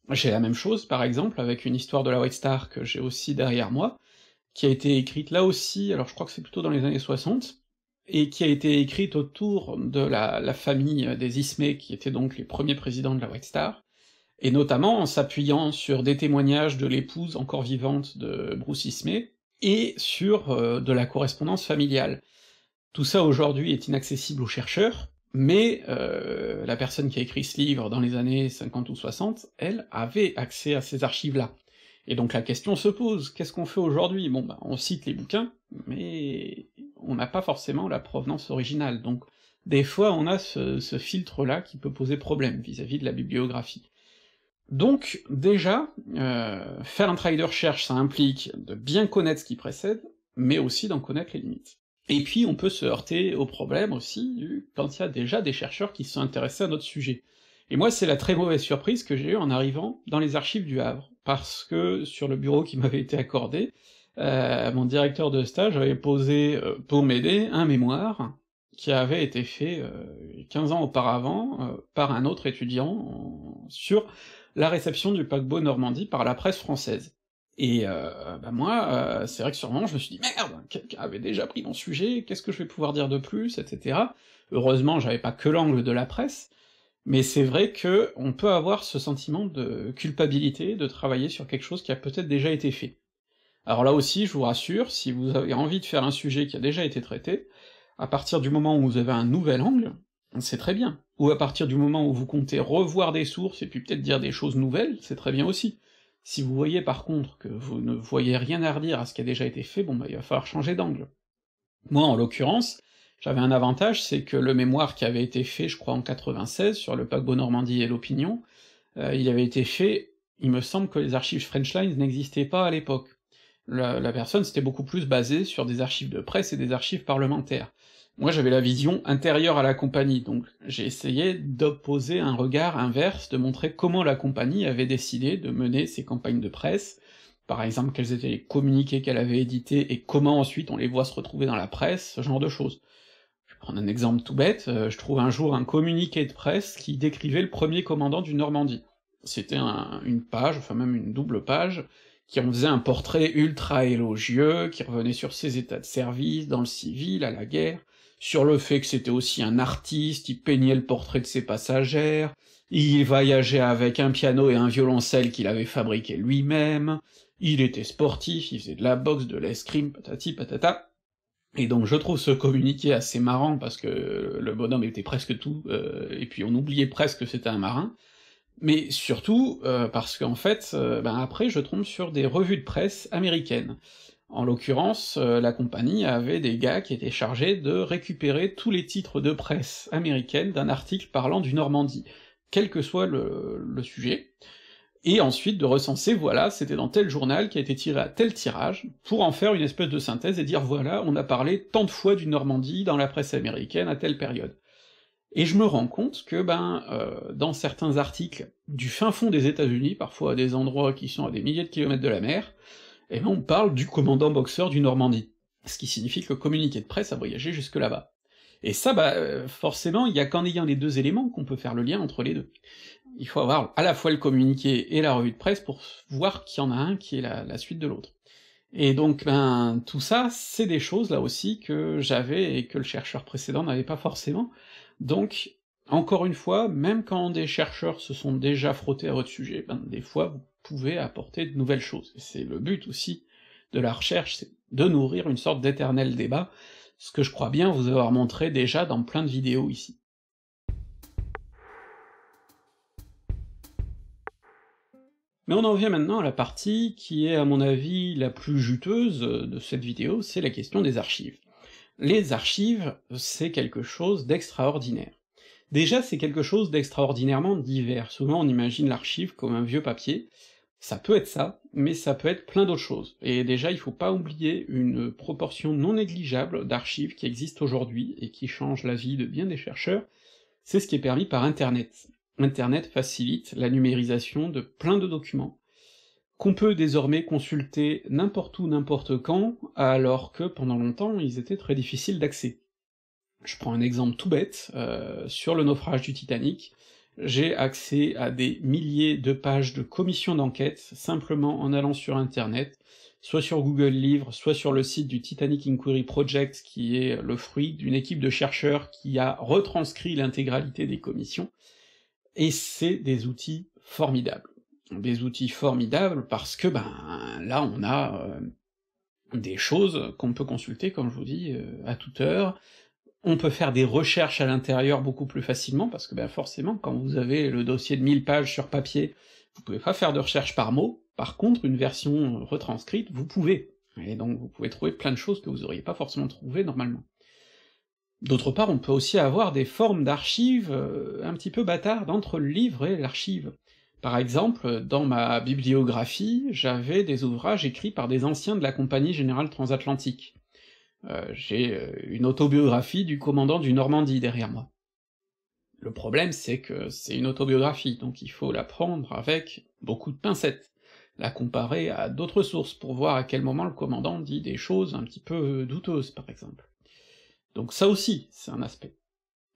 Speaker 1: J'ai la même chose, par exemple, avec une histoire de la White Star que j'ai aussi derrière moi, qui a été écrite là aussi, alors je crois que c'est plutôt dans les années 60, et qui a été écrite autour de la, famille des Ismay, qui étaient donc les premiers présidents de la White Star, et notamment en s'appuyant sur des témoignages de l'épouse encore vivante de Bruce Ismay, et sur euh, de la correspondance familiale. Tout ça aujourd'hui est inaccessible aux chercheurs, mais euh, la personne qui a écrit ce livre dans les années 50 ou 60, elle avait accès à ces archives-là. Et donc la question se pose, qu'est-ce qu'on fait aujourd'hui Bon bah on cite les bouquins, mais on n'a pas forcément la provenance originale, donc des fois on a ce, filtre-là qui peut poser problème vis-à-vis de la bibliographie. Donc déjà, euh, faire un travail de recherche, ça implique de bien connaître ce qui précède, mais aussi d'en connaître les limites. Et puis on peut se heurter au problème aussi quand il y a déjà des chercheurs qui sont intéressés à notre sujet. Et moi c'est la très mauvaise surprise que j'ai eue en arrivant dans les archives du Havre, parce que sur le bureau qui m'avait été accordé, euh, mon directeur de stage avait posé, euh, pour m'aider, un mémoire qui avait été fait 15 euh, ans auparavant par un autre étudiant sur la réception du paquebot Normandie par la presse française. Et euh, bah moi, euh, c'est vrai que sûrement, je me suis dit merde, quelqu'un avait déjà pris mon sujet, qu'est-ce que je vais pouvoir dire de plus, etc. Heureusement, j'avais pas que l'angle de la presse, mais c'est vrai que on peut avoir ce sentiment de culpabilité de travailler sur quelque chose qui a peut-être déjà été fait. Alors là aussi, je vous rassure, si vous avez envie de faire un sujet qui a déjà été traité, à partir du moment où vous avez un nouvel angle, c'est très bien. Ou à partir du moment où vous comptez revoir des sources et puis peut-être dire des choses nouvelles, c'est très bien aussi. Si vous voyez par contre que vous ne voyez rien à redire à ce qui a déjà été fait, bon bah il va falloir changer d'angle. Moi, en l'occurrence, j'avais un avantage, c'est que le mémoire qui avait été fait, je crois en 96, sur le paquebot Normandie et l'opinion, euh, il avait été fait, il me semble que les archives French Lines n'existaient pas à l'époque. La, la, personne s'était beaucoup plus basée sur des archives de presse et des archives parlementaires. Moi, j'avais la vision intérieure à la compagnie, donc j'ai essayé d'opposer un regard inverse, de montrer comment la compagnie avait décidé de mener ses campagnes de presse, par exemple quels étaient les communiqués qu'elle avait édités et comment ensuite on les voit se retrouver dans la presse, ce genre de choses. Je vais prendre un exemple tout bête, euh, je trouve un jour un communiqué de presse qui décrivait le premier commandant du Normandie. C'était une page, enfin même une double page, qui en faisait un portrait ultra élogieux, qui revenait sur ses états de service, dans le civil, à la guerre, sur le fait que c'était aussi un artiste, il peignait le portrait de ses passagères, il voyageait avec un piano et un violoncelle qu'il avait fabriqué lui-même, il était sportif, il faisait de la boxe, de l'escrime, patati patata. Et donc je trouve ce communiqué assez marrant parce que le bonhomme était presque tout, euh, et puis on oubliait presque que c'était un marin, mais surtout euh, parce qu'en fait, euh, ben après je tombe sur des revues de presse américaines en l'occurrence, euh, la compagnie avait des gars qui étaient chargés de récupérer tous les titres de presse américaine d'un article parlant du Normandie, quel que soit le, sujet, et ensuite de recenser, voilà, c'était dans tel journal qui a été tiré à tel tirage, pour en faire une espèce de synthèse et dire, voilà, on a parlé tant de fois du Normandie dans la presse américaine à telle période. Et je me rends compte que, ben, euh, dans certains articles du fin fond des États-Unis, parfois à des endroits qui sont à des milliers de kilomètres de la mer, eh ben on parle du commandant boxeur du Normandie, ce qui signifie que le communiqué de presse a voyagé jusque là-bas. Et ça, bah, euh, forcément, il y a qu'en ayant les deux éléments qu'on peut faire le lien entre les deux. Il faut avoir à la fois le communiqué et la revue de presse pour voir qu'il y en a un qui est la, la suite de l'autre. Et donc, ben, tout ça, c'est des choses, là aussi, que j'avais et que le chercheur précédent n'avait pas forcément. Donc, encore une fois, même quand des chercheurs se sont déjà frottés à votre sujet, ben, des fois, vous pouvait apporter de nouvelles choses. c'est le but aussi de la recherche, c'est de nourrir une sorte d'éternel débat, ce que je crois bien vous avoir montré déjà dans plein de vidéos ici. Mais on en revient maintenant à la partie qui est à mon avis la plus juteuse de cette vidéo, c'est la question des archives. Les archives, c'est quelque chose d'extraordinaire. Déjà, c'est quelque chose d'extraordinairement divers, souvent on imagine l'archive comme un vieux papier, ça peut être ça, mais ça peut être plein d'autres choses. Et déjà, il faut pas oublier une proportion non négligeable d'archives qui existent aujourd'hui et qui changent la vie de bien des chercheurs, c'est ce qui est permis par Internet. Internet facilite la numérisation de plein de documents, qu'on peut désormais consulter n'importe où, n'importe quand, alors que pendant longtemps ils étaient très difficiles d'accès. Je prends un exemple tout bête, euh, sur le naufrage du Titanic, j'ai accès à des milliers de pages de commissions d'enquête simplement en allant sur Internet, soit sur Google Livres, soit sur le site du Titanic Inquiry Project, qui est le fruit d'une équipe de chercheurs qui a retranscrit l'intégralité des commissions, et c'est des outils formidables. Des outils formidables parce que, ben, là on a euh, des choses qu'on peut consulter, comme je vous dis, euh, à toute heure, on peut faire des recherches à l'intérieur beaucoup plus facilement, parce que ben forcément, quand vous avez le dossier de 1000 pages sur papier, vous pouvez pas faire de recherche par mot, par contre, une version retranscrite, vous pouvez, et donc vous pouvez trouver plein de choses que vous auriez pas forcément trouvées normalement. D'autre part, on peut aussi avoir des formes d'archives euh, un petit peu bâtardes entre le livre et l'archive. Par exemple, dans ma bibliographie, j'avais des ouvrages écrits par des anciens de la Compagnie Générale Transatlantique. Euh, j'ai euh, une autobiographie du commandant du Normandie derrière moi. Le problème, c'est que c'est une autobiographie, donc il faut la prendre avec beaucoup de pincettes, la comparer à d'autres sources pour voir à quel moment le commandant dit des choses un petit peu euh, douteuses, par exemple. Donc ça aussi, c'est un aspect.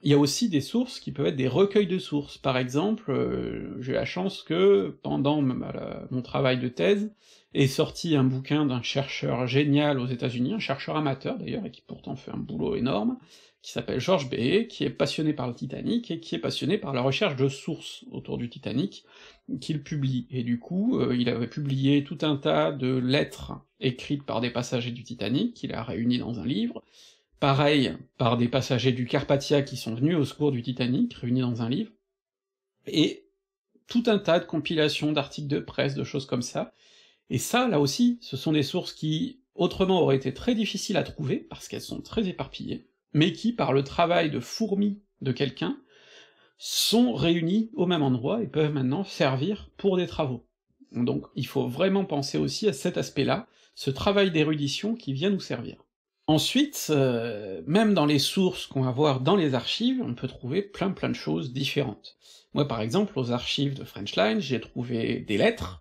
Speaker 1: Il y a aussi des sources qui peuvent être des recueils de sources. Par exemple, j'ai la chance que, pendant mon travail de thèse, est sorti un bouquin d'un chercheur génial aux États-Unis, un chercheur amateur d'ailleurs, et qui pourtant fait un boulot énorme, qui s'appelle George B, qui est passionné par le Titanic et qui est passionné par la recherche de sources autour du Titanic, qu'il publie. Et du coup, euh, il avait publié tout un tas de lettres écrites par des passagers du Titanic, qu'il a réunies dans un livre, pareil par des passagers du Carpathia qui sont venus au secours du Titanic, réunis dans un livre, et tout un tas de compilations, d'articles de presse, de choses comme ça, et ça, là aussi, ce sont des sources qui, autrement, auraient été très difficiles à trouver, parce qu'elles sont très éparpillées, mais qui, par le travail de fourmi de quelqu'un, sont réunies au même endroit et peuvent maintenant servir pour des travaux. Donc il faut vraiment penser aussi à cet aspect-là, ce travail d'érudition qui vient nous servir. Ensuite, euh, même dans les sources qu'on va voir dans les archives, on peut trouver plein plein de choses différentes. Moi par exemple, aux archives de French Line, j'ai trouvé des lettres,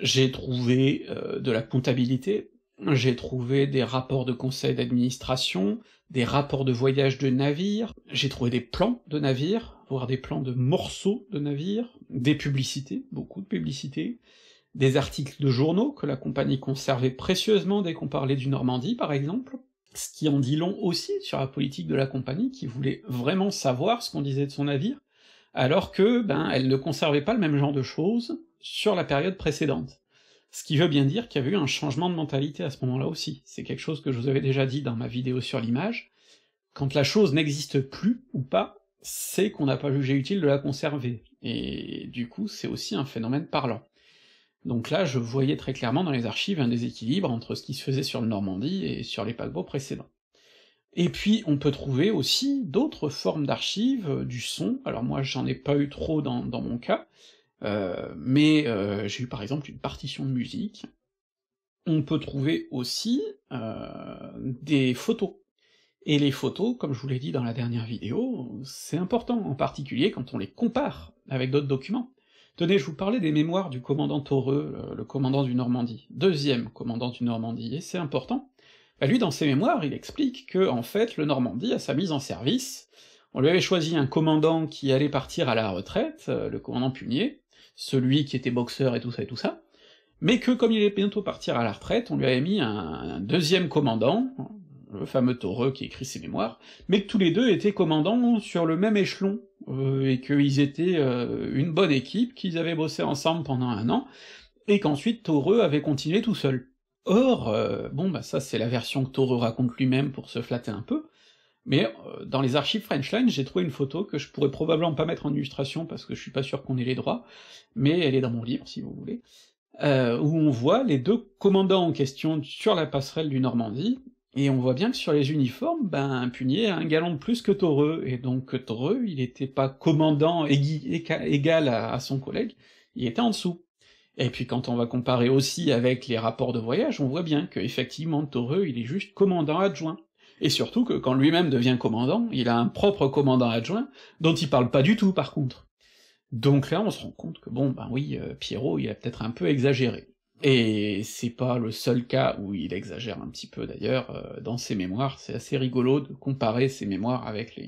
Speaker 1: j'ai trouvé euh, de la comptabilité, j'ai trouvé des rapports de conseil d'administration, des rapports de voyage de navires, j'ai trouvé des plans de navires, voire des plans de morceaux de navires, des publicités, beaucoup de publicités, des articles de journaux que la compagnie conservait précieusement dès qu'on parlait du Normandie, par exemple, ce qui en dit long aussi sur la politique de la compagnie, qui voulait vraiment savoir ce qu'on disait de son navire, alors que, ben, elle ne conservait pas le même genre de choses, sur la période précédente. Ce qui veut bien dire qu'il y avait eu un changement de mentalité à ce moment-là aussi, c'est quelque chose que je vous avais déjà dit dans ma vidéo sur l'image, quand la chose n'existe plus ou pas, c'est qu'on n'a pas jugé utile de la conserver, et du coup c'est aussi un phénomène parlant. Donc là, je voyais très clairement dans les archives un déséquilibre entre ce qui se faisait sur le Normandie et sur les paquebots précédents. Et puis on peut trouver aussi d'autres formes d'archives, euh, du son, alors moi j'en ai pas eu trop dans mon cas, euh, mais euh, j'ai eu par exemple une partition de musique. On peut trouver aussi euh, des photos. Et les photos, comme je vous l'ai dit dans la dernière vidéo, c'est important, en particulier quand on les compare avec d'autres documents. Tenez, je vous parlais des mémoires du commandant Toreux, le, commandant du Normandie, deuxième commandant du Normandie, et c'est important. Bah lui, dans ses mémoires, il explique que, en fait, le Normandie, à sa mise en service, on lui avait choisi un commandant qui allait partir à la retraite, le commandant Punier, celui qui était boxeur et tout ça et tout ça, mais que comme il allait bientôt partir à la retraite, on lui avait mis un, deuxième commandant, le fameux Toreux qui écrit ses mémoires, mais que tous les deux étaient commandants sur le même échelon, euh, et qu'ils étaient euh, une bonne équipe, qu'ils avaient bossé ensemble pendant un an, et qu'ensuite Toreux avait continué tout seul. Or, euh, bon bah ça c'est la version que Toreux raconte lui-même pour se flatter un peu, mais euh, dans les archives Frenchline, j'ai trouvé une photo que je pourrais probablement pas mettre en illustration parce que je suis pas sûr qu'on ait les droits, mais elle est dans mon livre si vous voulez, euh, où on voit les deux commandants en question sur la passerelle du Normandie, et on voit bien que sur les uniformes, ben Punier a un galon de plus que Toreux, et donc Toreux, il n'était pas commandant égal à, son collègue, il était en dessous. Et puis quand on va comparer aussi avec les rapports de voyage, on voit bien que effectivement Toreux, il est juste commandant adjoint et surtout que quand lui-même devient commandant, il a un propre commandant adjoint, dont il parle pas du tout par contre. Donc là on se rend compte que bon ben oui, euh, Pierrot il a peut-être un peu exagéré. Et c'est pas le seul cas où il exagère un petit peu d'ailleurs, euh, dans ses mémoires, c'est assez rigolo de comparer ses mémoires avec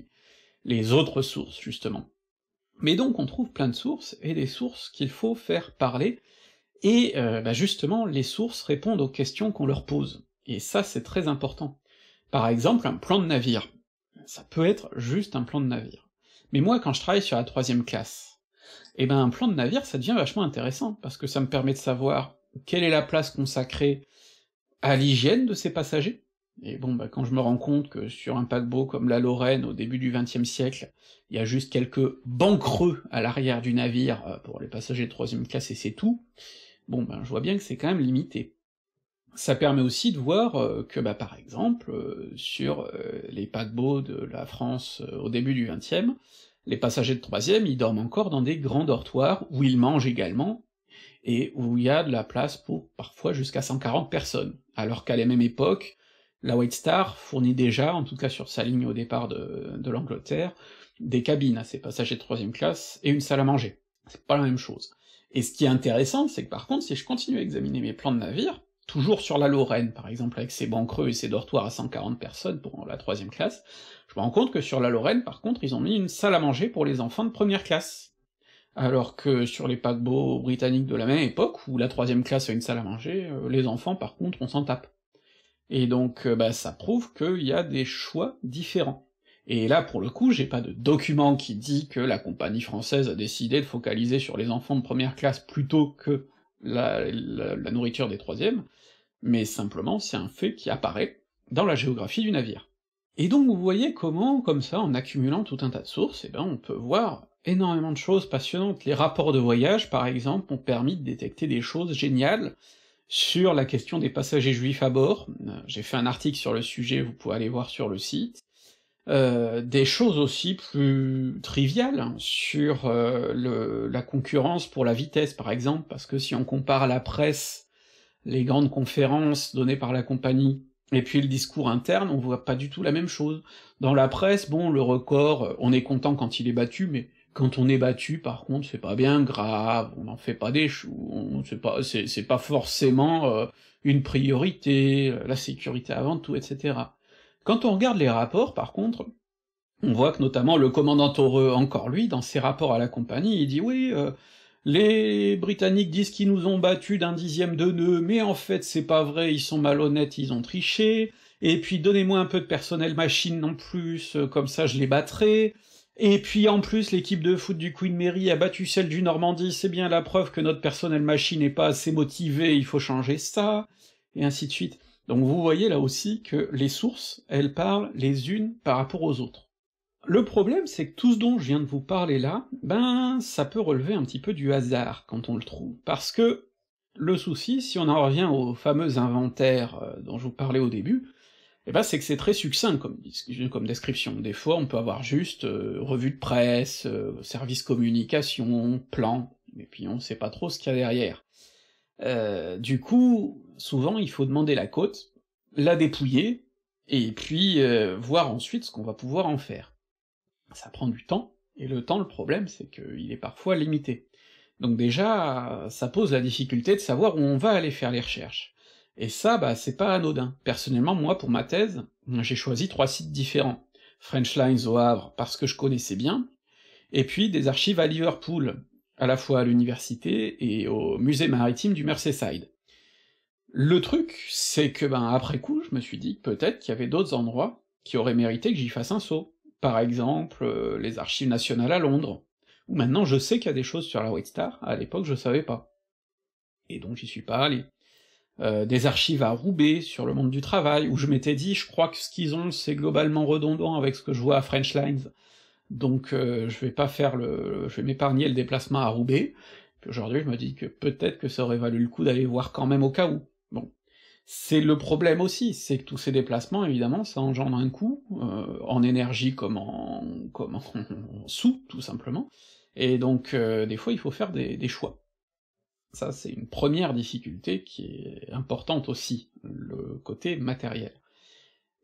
Speaker 1: les, autres sources justement. Mais donc on trouve plein de sources, et des sources qu'il faut faire parler, et bah justement les sources répondent aux questions qu'on leur pose, et ça c'est très important. Par exemple, un plan de navire. Ça peut être juste un plan de navire. Mais moi, quand je travaille sur la troisième classe, eh ben un plan de navire, ça devient vachement intéressant, parce que ça me permet de savoir quelle est la place consacrée à l'hygiène de ces passagers, et bon, bah, quand je me rends compte que sur un paquebot comme la Lorraine au début du XXe siècle, il y a juste quelques bancs creux à l'arrière du navire euh, pour les passagers de troisième classe et c'est tout, bon ben je vois bien que c'est quand même limité. Ça permet aussi de voir euh, que, bah, par exemple, euh, sur euh, les paquebots de la France au début du XXe, les passagers de troisième, ils dorment encore dans des grands dortoirs, où ils mangent également, et où il y a de la place pour parfois jusqu'à 140 personnes, alors qu'à la même époque, la White Star fournit déjà, en tout cas sur sa ligne au départ de, l'Angleterre, des cabines à ses passagers de troisième classe et une salle à manger. C'est pas la même chose. Et ce qui est intéressant, c'est que par contre, si je continue à examiner mes plans de navire, toujours sur la Lorraine, par exemple, avec ses bancs creux et ses dortoirs à 140 personnes pour la troisième classe, je me rends compte que sur la Lorraine, par contre, ils ont mis une salle à manger pour les enfants de première classe. Alors que sur les paquebots britanniques de la même époque, où la troisième classe a une salle à manger, euh, les enfants, par contre, on s'en tape. Et donc, euh, bah, ça prouve qu'il y a des choix différents. Et là, pour le coup, j'ai pas de document qui dit que la compagnie française a décidé de focaliser sur les enfants de première classe plutôt que la, la nourriture des troisièmes, mais simplement c'est un fait qui apparaît dans la géographie du navire. Et donc vous voyez comment, comme ça, en accumulant tout un tas de sources, eh ben on peut voir énormément de choses passionnantes. Les rapports de voyage, par exemple, ont permis de détecter des choses géniales sur la question des passagers juifs à bord, euh, j'ai fait un article sur le sujet, vous pouvez aller voir sur le site, euh, des choses aussi plus triviales hein, sur euh, la concurrence pour la vitesse, par exemple, parce que si on compare la presse les grandes conférences données par la compagnie et puis le discours interne, on voit pas du tout la même chose. Dans la presse, bon, le record, euh, on est content quand il est battu, mais quand on est battu, par contre, c'est pas bien grave, on n'en fait pas des choux, c'est pas, c'est, pas forcément euh, une priorité, euh, la sécurité avant tout, etc. Quand on regarde les rapports, par contre, on voit que notamment le commandant Toreux, encore lui, dans ses rapports à la compagnie, il dit oui, les Britanniques disent qu'ils nous ont battus d'un dixième de nœud, mais en fait c'est pas vrai, ils sont malhonnêtes, ils ont triché, et puis donnez-moi un peu de personnel machine non plus, euh, comme ça je les battrai, et puis en plus l'équipe de foot du Queen Mary a battu celle du Normandie, c'est bien la preuve que notre personnel machine n'est pas assez motivé, il faut changer ça, et ainsi de suite. Donc vous voyez là aussi que les sources, elles parlent les unes par rapport aux autres. Le problème, c'est que tout ce dont je viens de vous parler là, ben ça peut relever un petit peu du hasard quand on le trouve, parce que le souci, si on en revient au fameux inventaire euh, dont je vous parlais au début, eh ben c'est que c'est très succinct comme, description. Des fois, on peut avoir juste euh, revue de presse, euh, service communication, plan, mais puis on sait pas trop ce qu'il y a derrière. du coup, souvent, il faut demander la côte, la dépouiller, et puis voir ensuite ce qu'on va pouvoir en faire ça prend du temps, et le temps, le problème, c'est qu'il est parfois limité. Donc déjà, ça pose la difficulté de savoir où on va aller faire les recherches. Et ça, bah c'est pas anodin. Personnellement, moi, pour ma thèse, j'ai choisi trois sites différents. French Lines au Havre, parce que je connaissais bien, et puis des archives à Liverpool, à la fois à l'université et au musée maritime du Merseyside. Le truc, c'est que ben après coup, je me suis dit peut-être qu'il y avait d'autres endroits qui auraient mérité que j'y fasse un saut, par exemple euh, les archives nationales à Londres, où maintenant je sais qu'il y a des choses sur la White Star, à l'époque je savais pas. Et donc j'y suis pas allé. Euh, des archives à Roubaix sur le monde du travail, où je m'étais dit, je crois que ce qu'ils ont, c'est globalement redondant avec ce que je vois à French Lines, donc euh, je vais pas faire le... je vais m'épargner le déplacement à Roubaix, puis aujourd'hui je me dis que peut-être que ça aurait valu le coup d'aller voir quand même au cas où. Bon. C'est le problème aussi, c'est que tous ces déplacements, évidemment, ça engendre un coût, euh, en énergie comme en, comme sous, tout simplement, et donc euh, des fois il faut faire des, choix. Ça c'est une première difficulté qui est importante aussi, le côté matériel.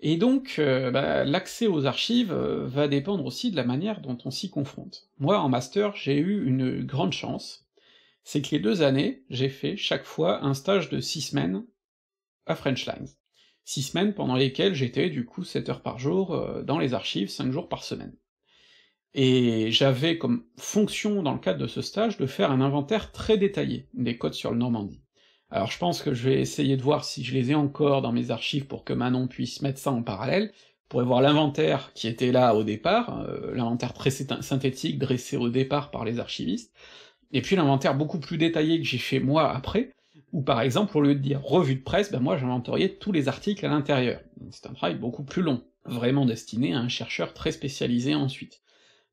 Speaker 1: Et donc euh, bah, l'accès aux archives va dépendre aussi de la manière dont on s'y confronte. Moi en master j'ai eu une grande chance, c'est que les deux années j'ai fait chaque fois un stage de six semaines à French Lines. Six semaines pendant lesquelles j'étais du coup 7 heures par jour euh, dans les archives, 5 jours par semaine. Et j'avais comme fonction, dans le cadre de ce stage, de faire un inventaire très détaillé des codes sur le Normandie. Alors je pense que je vais essayer de voir si je les ai encore dans mes archives pour que Manon puisse mettre ça en parallèle, pour voir l'inventaire qui était là au départ, euh, l'inventaire très synthétique dressé au départ par les archivistes, et puis l'inventaire beaucoup plus détaillé que j'ai fait moi après, ou par exemple, au lieu de dire revue de presse, ben moi j'inventoriais tous les articles à l'intérieur. C'est un travail beaucoup plus long, vraiment destiné à un chercheur très spécialisé ensuite.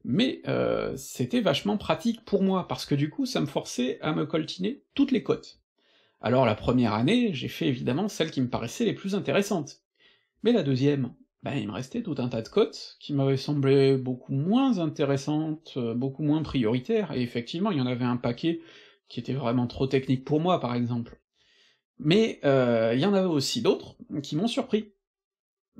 Speaker 1: Mais euh, c'était vachement pratique pour moi, parce que du coup ça me forçait à me coltiner toutes les cotes. Alors la première année, j'ai fait évidemment celles qui me paraissaient les plus intéressantes. Mais la deuxième, ben il me restait tout un tas de cotes qui m'avaient semblé beaucoup moins intéressantes, euh, beaucoup moins prioritaires, et effectivement il y en avait un paquet qui était vraiment trop technique pour moi, par exemple. Mais euh, il y en avait aussi d'autres qui m'ont surpris.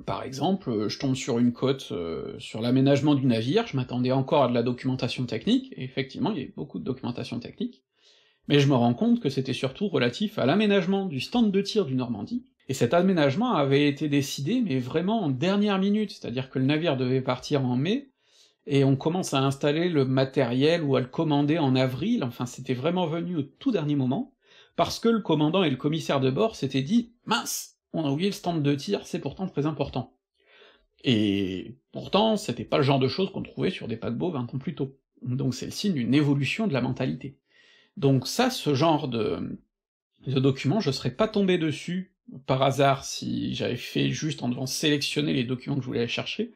Speaker 1: Par exemple, euh, je tombe sur une côte euh, sur l'aménagement du navire, je m'attendais encore à de la documentation technique, et effectivement, il y a beaucoup de documentation technique, mais je me rends compte que c'était surtout relatif à l'aménagement du stand de tir du Normandie, et cet aménagement avait été décidé, mais vraiment en dernière minute, c'est-à-dire que le navire devait partir en mai, et on commence à installer le matériel ou à le commander en avril, enfin c'était vraiment venu au tout dernier moment, parce que le commandant et le commissaire de bord s'étaient dit « Mince, on a oublié le stand de tir, c'est pourtant très important ». Et pourtant, c'était pas le genre de choses qu'on trouvait sur des paquebots 20 ans plus tôt. Donc c'est le signe d'une évolution de la mentalité. Donc ça, ce genre de, de document, je serais pas tombé dessus par hasard si j'avais fait juste en devant sélectionner les documents que je voulais aller chercher,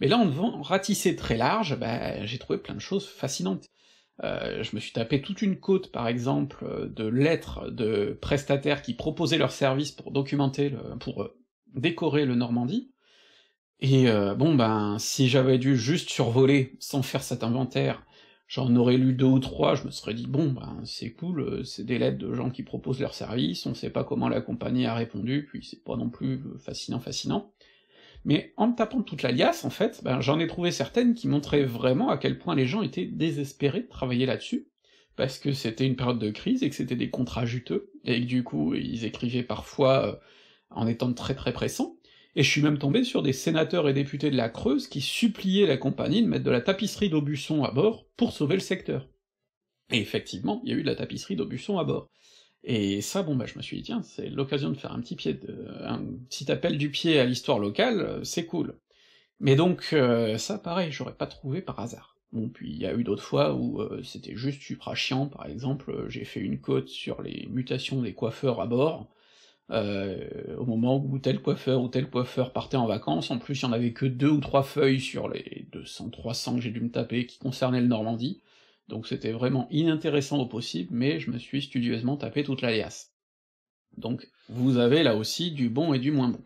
Speaker 1: mais là, en devant ratisser très large, bah, j'ai trouvé plein de choses fascinantes. Euh, je me suis tapé toute une côte, par exemple, de lettres de prestataires qui proposaient leurs services pour documenter, le, pour euh, décorer le Normandie, et euh, bon ben, si j'avais dû juste survoler, sans faire cet inventaire, j'en aurais lu deux ou trois, je me serais dit bon ben c'est cool, c'est des lettres de gens qui proposent leurs services, on sait pas comment la compagnie a répondu, puis c'est pas non plus fascinant fascinant mais en me tapant toute la liasse, en fait, ben, j'en ai trouvé certaines qui montraient vraiment à quel point les gens étaient désespérés de travailler là-dessus, parce que c'était une période de crise et que c'était des contrats juteux, et que du coup ils écrivaient parfois euh, en étant très très pressants, et je suis même tombé sur des sénateurs et députés de la Creuse qui suppliaient la compagnie de mettre de la tapisserie d'Aubusson à bord pour sauver le secteur. Et effectivement, il y a eu de la tapisserie d'Aubusson à bord. Et ça, bon bah je me suis dit, tiens, c'est l'occasion de faire un petit pied de... un petit appel du pied à l'histoire locale, euh, c'est cool. Mais donc euh, ça pareil, j'aurais pas trouvé par hasard. Bon, puis il y a eu d'autres fois où euh, c'était juste supra chiant, par exemple, j'ai fait une cote sur les mutations des coiffeurs à bord, au moment où tel coiffeur ou tel coiffeur partait en vacances, en plus il y en avait que deux ou trois feuilles sur les 200-300 que j'ai dû me taper qui concernaient le Normandie, donc c'était vraiment inintéressant au possible, mais je me suis studieusement tapé toute l'alias. Donc vous avez là aussi du bon et du moins bon.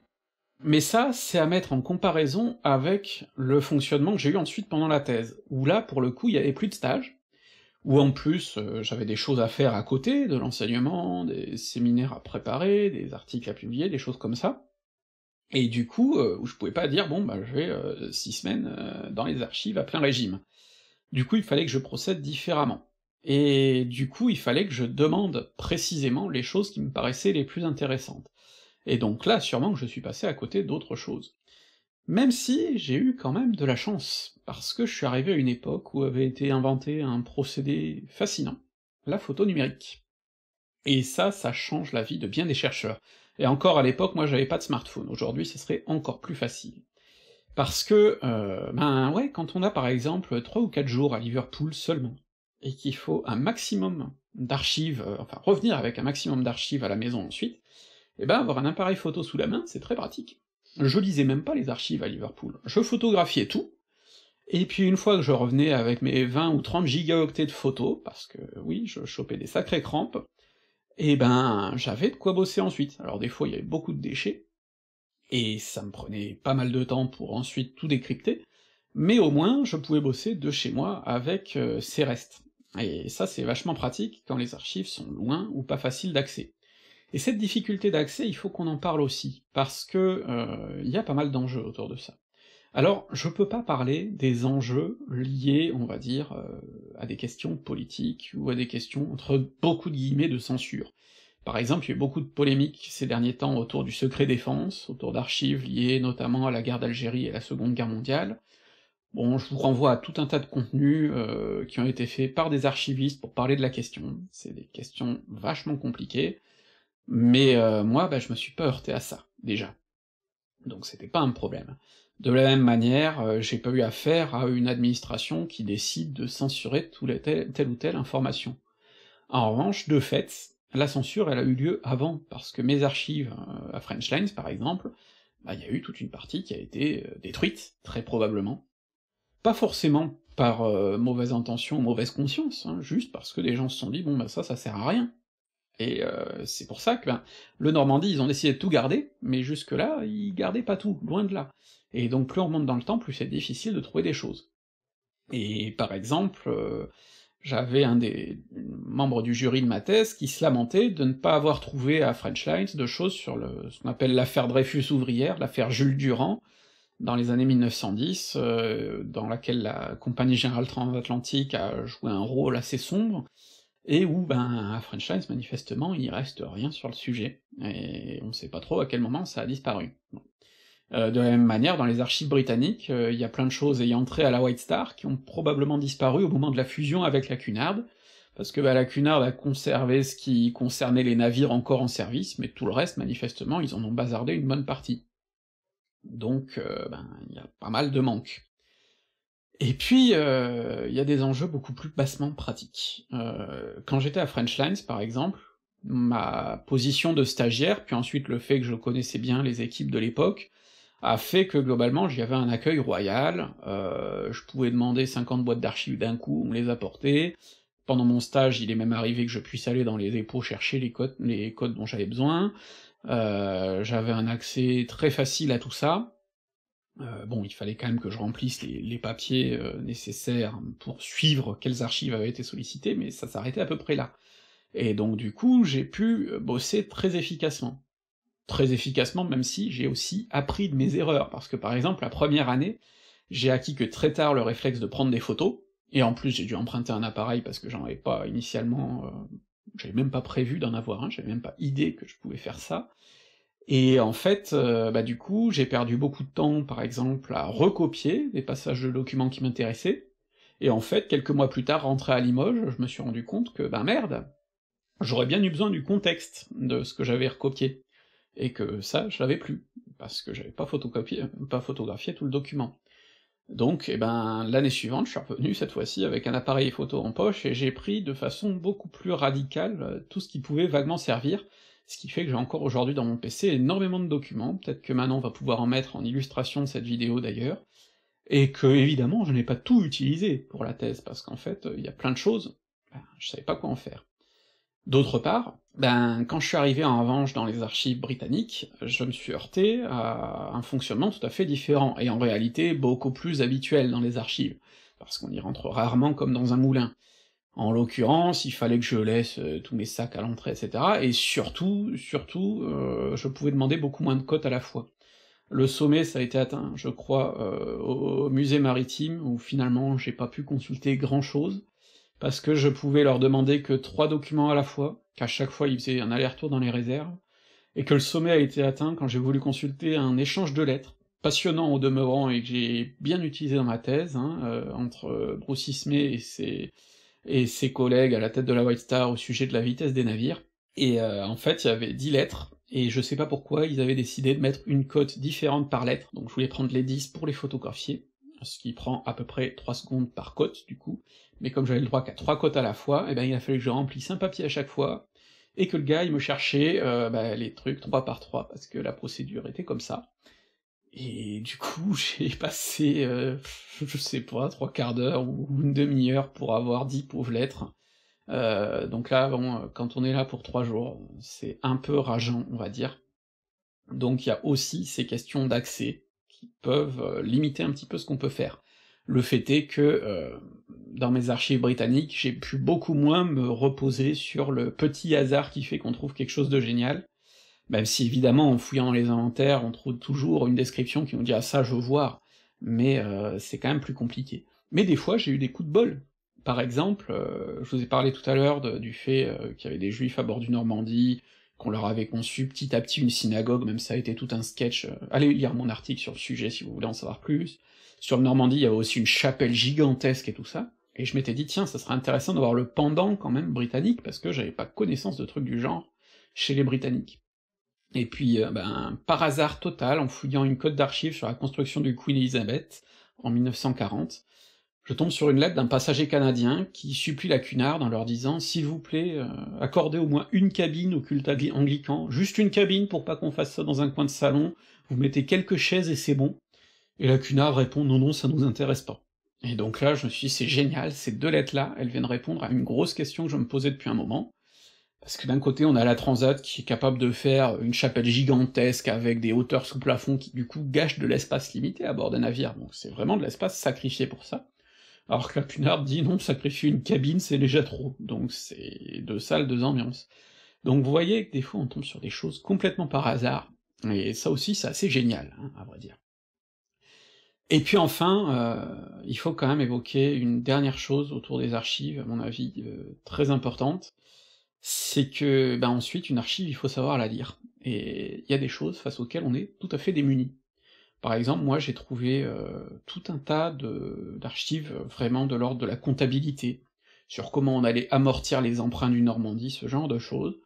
Speaker 1: Mais ça, c'est à mettre en comparaison avec le fonctionnement que j'ai eu ensuite pendant la thèse, où là, pour le coup, il y avait plus de stage, où en plus euh, j'avais des choses à faire à côté, de l'enseignement, des séminaires à préparer, des articles à publier, des choses comme ça, et du coup, euh, où je pouvais pas dire « bon bah je vais euh, six semaines dans les archives à plein régime ». Du coup, il fallait que je procède différemment. Et du coup, il fallait que je demande précisément les choses qui me paraissaient les plus intéressantes. Et donc là, sûrement que je suis passé à côté d'autres choses. Même si j'ai eu quand même de la chance, parce que je suis arrivé à une époque où avait été inventé un procédé fascinant, la photo numérique. Et ça, ça change la vie de bien des chercheurs. Et encore à l'époque, moi j'avais pas de smartphone, aujourd'hui ce serait encore plus facile. Parce que, euh, ben ouais, quand on a par exemple 3 ou 4 jours à Liverpool seulement, et qu'il faut un maximum d'archives, euh, enfin revenir avec un maximum d'archives à la maison ensuite, et eh ben avoir un appareil photo sous la main, c'est très pratique. Je lisais même pas les archives à Liverpool, je photographiais tout, et puis une fois que je revenais avec mes 20 ou 30 gigaoctets de photos, parce que oui, je chopais des sacrées crampes, et eh ben j'avais de quoi bosser ensuite. Alors des fois il y avait beaucoup de déchets, et ça me prenait pas mal de temps pour ensuite tout décrypter, mais au moins je pouvais bosser de chez moi avec euh, ces restes. Et ça c'est vachement pratique quand les archives sont loin ou pas faciles d'accès. Et cette difficulté d'accès, il faut qu'on en parle aussi, parce que euh, il y a pas mal d'enjeux autour de ça. Alors, je peux pas parler des enjeux liés, on va dire, euh, à des questions politiques, ou à des questions entre beaucoup de guillemets de censure. Par exemple, il y a eu beaucoup de polémiques ces derniers temps autour du secret défense, autour d'archives liées notamment à la guerre d'Algérie et la Seconde Guerre mondiale. Bon, je vous renvoie à tout un tas de contenus euh, qui ont été faits par des archivistes pour parler de la question, c'est des questions vachement compliquées, mais euh, moi, bah, je me suis pas heurté à ça, déjà. Donc c'était pas un problème. De la même manière, euh, j'ai pas eu affaire à une administration qui décide de censurer telle ou telle information. En revanche, de fait, la censure elle a eu lieu avant, parce que mes archives euh, à French Lines par exemple, bah, il y a eu toute une partie qui a été euh, détruite, très probablement. Pas forcément par euh, mauvaise intention mauvaise conscience, hein, juste parce que des gens se sont dit bon bah ça, ça sert à rien. Et c'est pour ça que ben, le Normandie, ils ont décidé de tout garder, mais jusque-là, ils gardaient pas tout, loin de là. Et donc plus on remonte dans le temps, plus c'est difficile de trouver des choses. Et par exemple, j'avais un des membres du jury de ma thèse qui se lamentait de ne pas avoir trouvé à French Lines de choses sur le, ce qu'on appelle l'affaire Dreyfus ouvrière, l'affaire Jules Durand, dans les années 1910, euh, dans laquelle la Compagnie Générale Transatlantique a joué un rôle assez sombre, et où, ben, à French Lines, manifestement, il reste rien sur le sujet, et on sait pas trop à quel moment ça a disparu. Euh, de la même manière, dans les archives britanniques, euh, il y a plein de choses ayant trait à la White Star qui ont probablement disparu au moment de la fusion avec la Cunard, parce que bah, la Cunard a conservé ce qui concernait les navires encore en service, mais tout le reste, manifestement, ils en ont bazardé une bonne partie. Donc, euh, ben, il y a pas mal de manques. Et puis, il y a des enjeux beaucoup plus bassement pratiques. quand j'étais à French Lines, par exemple, ma position de stagiaire, puis ensuite le fait que je connaissais bien les équipes de l'époque, a fait que globalement j'y avais un accueil royal, euh, je pouvais demander 50 boîtes d'archives d'un coup, on me les apportait, pendant mon stage il est même arrivé que je puisse aller dans les dépôts chercher les codes, les codes dont j'avais besoin, euh, j'avais un accès très facile à tout ça, euh, bon, il fallait quand même que je remplisse les, papiers nécessaires pour suivre quelles archives avaient été sollicitées, mais ça s'arrêtait à peu près là. Et donc du coup, j'ai pu bosser très efficacement très efficacement, même si j'ai aussi appris de mes erreurs, parce que par exemple, la première année, j'ai acquis que très tard le réflexe de prendre des photos, et en plus j'ai dû emprunter un appareil parce que j'en avais pas initialement... Euh, j'avais même pas prévu d'en avoir un, j'avais même pas idée que je pouvais faire ça, et en fait, euh, bah du coup, j'ai perdu beaucoup de temps, par exemple, à recopier des passages de documents qui m'intéressaient, et en fait, quelques mois plus tard, rentré à Limoges, je me suis rendu compte que, bah merde, j'aurais bien eu besoin du contexte de ce que j'avais recopié et que ça, je l'avais plus, parce que j'avais pas, photocopié, pas photographié tout le document. Donc, eh ben, l'année suivante, je suis revenu cette fois-ci avec un appareil photo en poche, et j'ai pris de façon beaucoup plus radicale euh, tout ce qui pouvait vaguement servir, ce qui fait que j'ai encore aujourd'hui dans mon PC énormément de documents, peut-être que maintenant on va pouvoir en mettre en illustration de cette vidéo d'ailleurs, et que évidemment je n'ai pas tout utilisé pour la thèse, parce qu'en fait, euh, il y a plein de choses, ben, je savais pas quoi en faire. D'autre part, ben, quand je suis arrivé en revanche dans les archives britanniques, je me suis heurté à un fonctionnement tout à fait différent, et en réalité beaucoup plus habituel dans les archives, parce qu'on y rentre rarement comme dans un moulin. En l'occurrence, il fallait que je laisse euh, tous mes sacs à l'entrée, etc., et surtout, surtout, euh, je pouvais demander beaucoup moins de cotes à la fois. Le sommet, ça a été atteint, je crois, euh, au musée maritime, où finalement j'ai pas pu consulter grand-chose, parce que je pouvais leur demander que trois documents à la fois, qu'à chaque fois ils faisaient un aller-retour dans les réserves, et que le sommet a été atteint quand j'ai voulu consulter un échange de lettres, passionnant au demeurant et que j'ai bien utilisé dans ma thèse, hein, euh, entre Bruce et ses, et ses collègues à la tête de la White Star au sujet de la vitesse des navires. Et euh, en fait, il y avait dix lettres, et je sais pas pourquoi, ils avaient décidé de mettre une cote différente par lettre, donc je voulais prendre les dix pour les photographier, ce qui prend à peu près 3 secondes par cote, du coup, mais comme j'avais le droit qu'à 3 cotes à la fois, et eh ben il a fallu que je remplisse un papier à chaque fois, et que le gars il me cherchait euh, bah, les trucs 3 par 3, parce que la procédure était comme ça. Et du coup, j'ai passé, euh, je sais pas, trois quarts d'heure ou une demi-heure pour avoir dix pauvres lettres. Euh, donc là, bon, quand on est là pour trois jours, c'est un peu rageant, on va dire. Donc il y a aussi ces questions d'accès, qui peuvent euh, limiter un petit peu ce qu'on peut faire. Le fait est que euh, dans mes archives britanniques, j'ai pu beaucoup moins me reposer sur le petit hasard qui fait qu'on trouve quelque chose de génial, même si évidemment en fouillant les inventaires, on trouve toujours une description qui nous dit « ah ça je veux voir », mais euh, c'est quand même plus compliqué. Mais des fois j'ai eu des coups de bol. Par exemple, je vous ai parlé tout à l'heure du fait qu'il y avait des juifs à bord du Normandie, qu'on leur avait conçu petit à petit une synagogue, même ça a été tout un sketch, euh, allez lire mon article sur le sujet si vous voulez en savoir plus, sur Normandie il y avait aussi une chapelle gigantesque et tout ça, et je m'étais dit tiens, ça serait intéressant d'avoir le pendant quand même britannique, parce que j'avais pas connaissance de trucs du genre chez les britanniques. Et puis, euh, ben, par hasard total, en fouillant une cote d'archives sur la construction du Queen Elizabeth en 1940, je tombe sur une lettre d'un passager canadien qui supplie la Cunard en leur disant « S'il vous plaît, euh, accordez au moins une cabine au culte anglican, juste une cabine pour pas qu'on fasse ça dans un coin de salon, vous mettez quelques chaises et c'est bon. » Et la Cunard répond « Non, non, ça nous intéresse pas. » Et donc là, je me suis dit « C'est génial, ces deux lettres-là, elles viennent répondre à une grosse question que je me posais depuis un moment. » Parce que d'un côté, on a la Transat qui est capable de faire une chapelle gigantesque avec des hauteurs sous plafond qui du coup gâchent de l'espace limité à bord d'un navire, donc c'est vraiment de l'espace sacrifié pour ça alors que la dit non, sacrifier une cabine, c'est déjà trop, donc c'est deux salles, deux ambiances. Donc vous voyez que des fois on tombe sur des choses complètement par hasard, et ça aussi c'est assez génial, hein, à vrai dire. Et puis enfin, euh, il faut quand même évoquer une dernière chose autour des archives, à mon avis euh, très importante, c'est que ben ensuite une archive, il faut savoir la lire, et il y a des choses face auxquelles on est tout à fait démunis. Par exemple, moi j'ai trouvé euh, tout un tas d'archives euh, vraiment de l'ordre de la comptabilité, sur comment on allait amortir les emprunts du Normandie, ce genre de choses.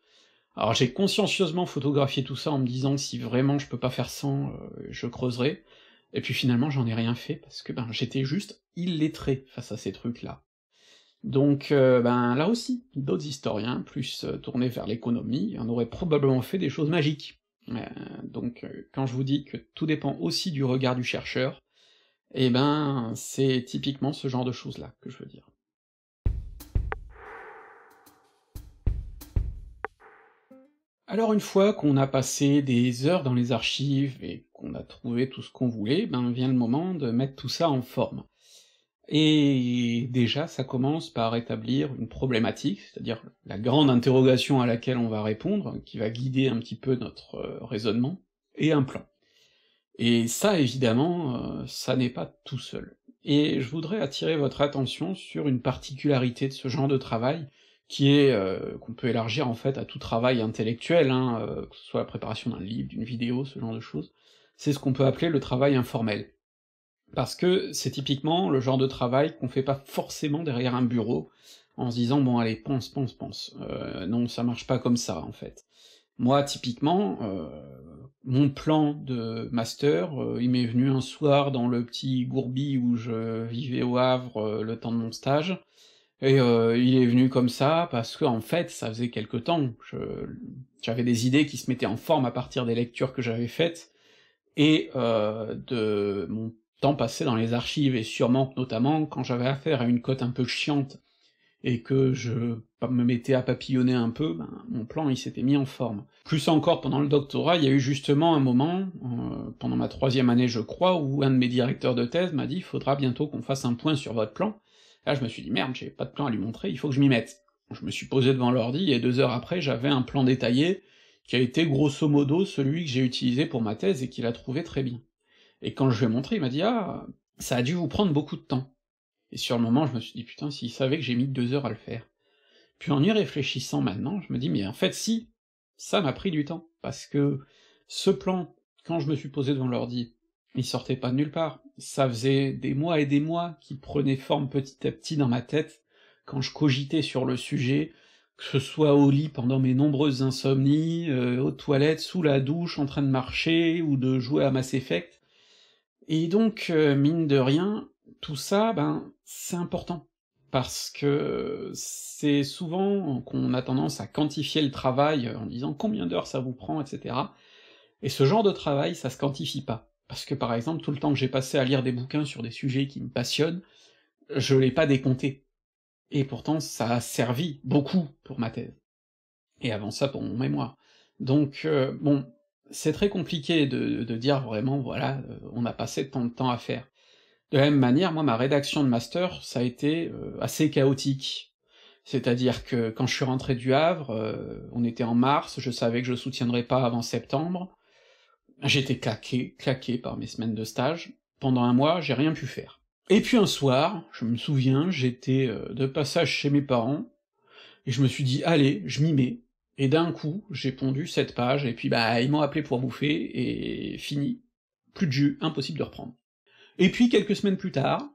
Speaker 1: Alors j'ai consciencieusement photographié tout ça en me disant que si vraiment je peux pas faire sans, euh, je creuserai, et puis finalement j'en ai rien fait, parce que ben j'étais juste illettré face à ces trucs-là. Donc ben là aussi, d'autres historiens, plus tournés vers l'économie, en auraient probablement fait des choses magiques. Euh, donc euh, quand je vous dis que tout dépend aussi du regard du chercheur, eh ben c'est typiquement ce genre de choses-là que je veux dire. Alors une fois qu'on a passé des heures dans les archives et qu'on a trouvé tout ce qu'on voulait, ben vient le moment de mettre tout ça en forme. Et déjà, ça commence par établir une problématique, c'est-à-dire la grande interrogation à laquelle on va répondre, qui va guider un petit peu notre euh, raisonnement, et un plan. Et ça, évidemment, euh, ça n'est pas tout seul. Et je voudrais attirer votre attention sur une particularité de ce genre de travail, qui est euh, qu'on peut élargir en fait à tout travail intellectuel, hein, que ce soit la préparation d'un livre, d'une vidéo, ce genre de choses, c'est ce qu'on peut appeler le travail informel parce que c'est typiquement le genre de travail qu'on fait pas forcément derrière un bureau, en se disant bon allez pense pense pense, euh, non ça marche pas comme ça en fait. Moi typiquement, euh, mon plan de master, euh, il m'est venu un soir dans le petit gourbi où je vivais au Havre euh, le temps de mon stage, et euh, il est venu comme ça parce que en fait ça faisait quelque temps, j'avais des idées qui se mettaient en forme à partir des lectures que j'avais faites et de mon temps passé dans les archives, et sûrement notamment quand j'avais affaire à une cote un peu chiante, et que je me mettais à papillonner un peu, ben, mon plan il s'était mis en forme. Plus encore, pendant le doctorat, il y a eu justement un moment, euh, pendant ma troisième année je crois, où un de mes directeurs de thèse m'a dit « faudra bientôt qu'on fasse un point sur votre plan », là je me suis dit « merde, j'ai pas de plan à lui montrer, il faut que je m'y mette ». Je me suis posé devant l'ordi, et deux heures après j'avais un plan détaillé, qui a été grosso modo celui que j'ai utilisé pour ma thèse et qu'il a trouvé très bien. Et quand je lui ai montré, il m'a dit Ah, ça a dû vous prendre beaucoup de temps. Et sur le moment, je me suis dit Putain, s'il savait que j'ai mis deux heures à le faire. Puis en y réfléchissant maintenant, je me dis Mais en fait, si, ça m'a pris du temps. Parce que ce plan, quand je me suis posé devant l'ordi, il sortait pas de nulle part. Ça faisait des mois et des mois qu'il prenait forme petit à petit dans ma tête, quand je cogitais sur le sujet, que ce soit au lit pendant mes nombreuses insomnies, euh, aux toilettes, sous la douche, en train de marcher ou de jouer à Mass Effect, et donc, euh, mine de rien, tout ça, ben, c'est important, parce que c'est souvent qu'on a tendance à quantifier le travail en disant combien d'heures ça vous prend, etc. Et ce genre de travail, ça se quantifie pas. Parce que par exemple, tout le temps que j'ai passé à lire des bouquins sur des sujets qui me passionnent, je l'ai pas décompté. Et pourtant, ça a servi beaucoup pour ma thèse. Et avant ça, pour mon mémoire. Donc, euh, bon, c'est très compliqué de, dire vraiment, voilà, euh, on a passé tant de temps à faire. De la même manière, moi, ma rédaction de master, ça a été euh, assez chaotique. C'est-à-dire que quand je suis rentré du Havre, euh, on était en mars, je savais que je soutiendrais pas avant septembre, j'étais claqué, claqué par mes semaines de stage, pendant un mois, j'ai rien pu faire. Et puis un soir, je me souviens, j'étais de passage chez mes parents, et je me suis dit, allez, je m'y mets, et d'un coup, j'ai pondu cette page, et puis bah ils m'ont appelé pour bouffer, et fini. Plus de jus, impossible de reprendre. Et puis quelques semaines plus tard,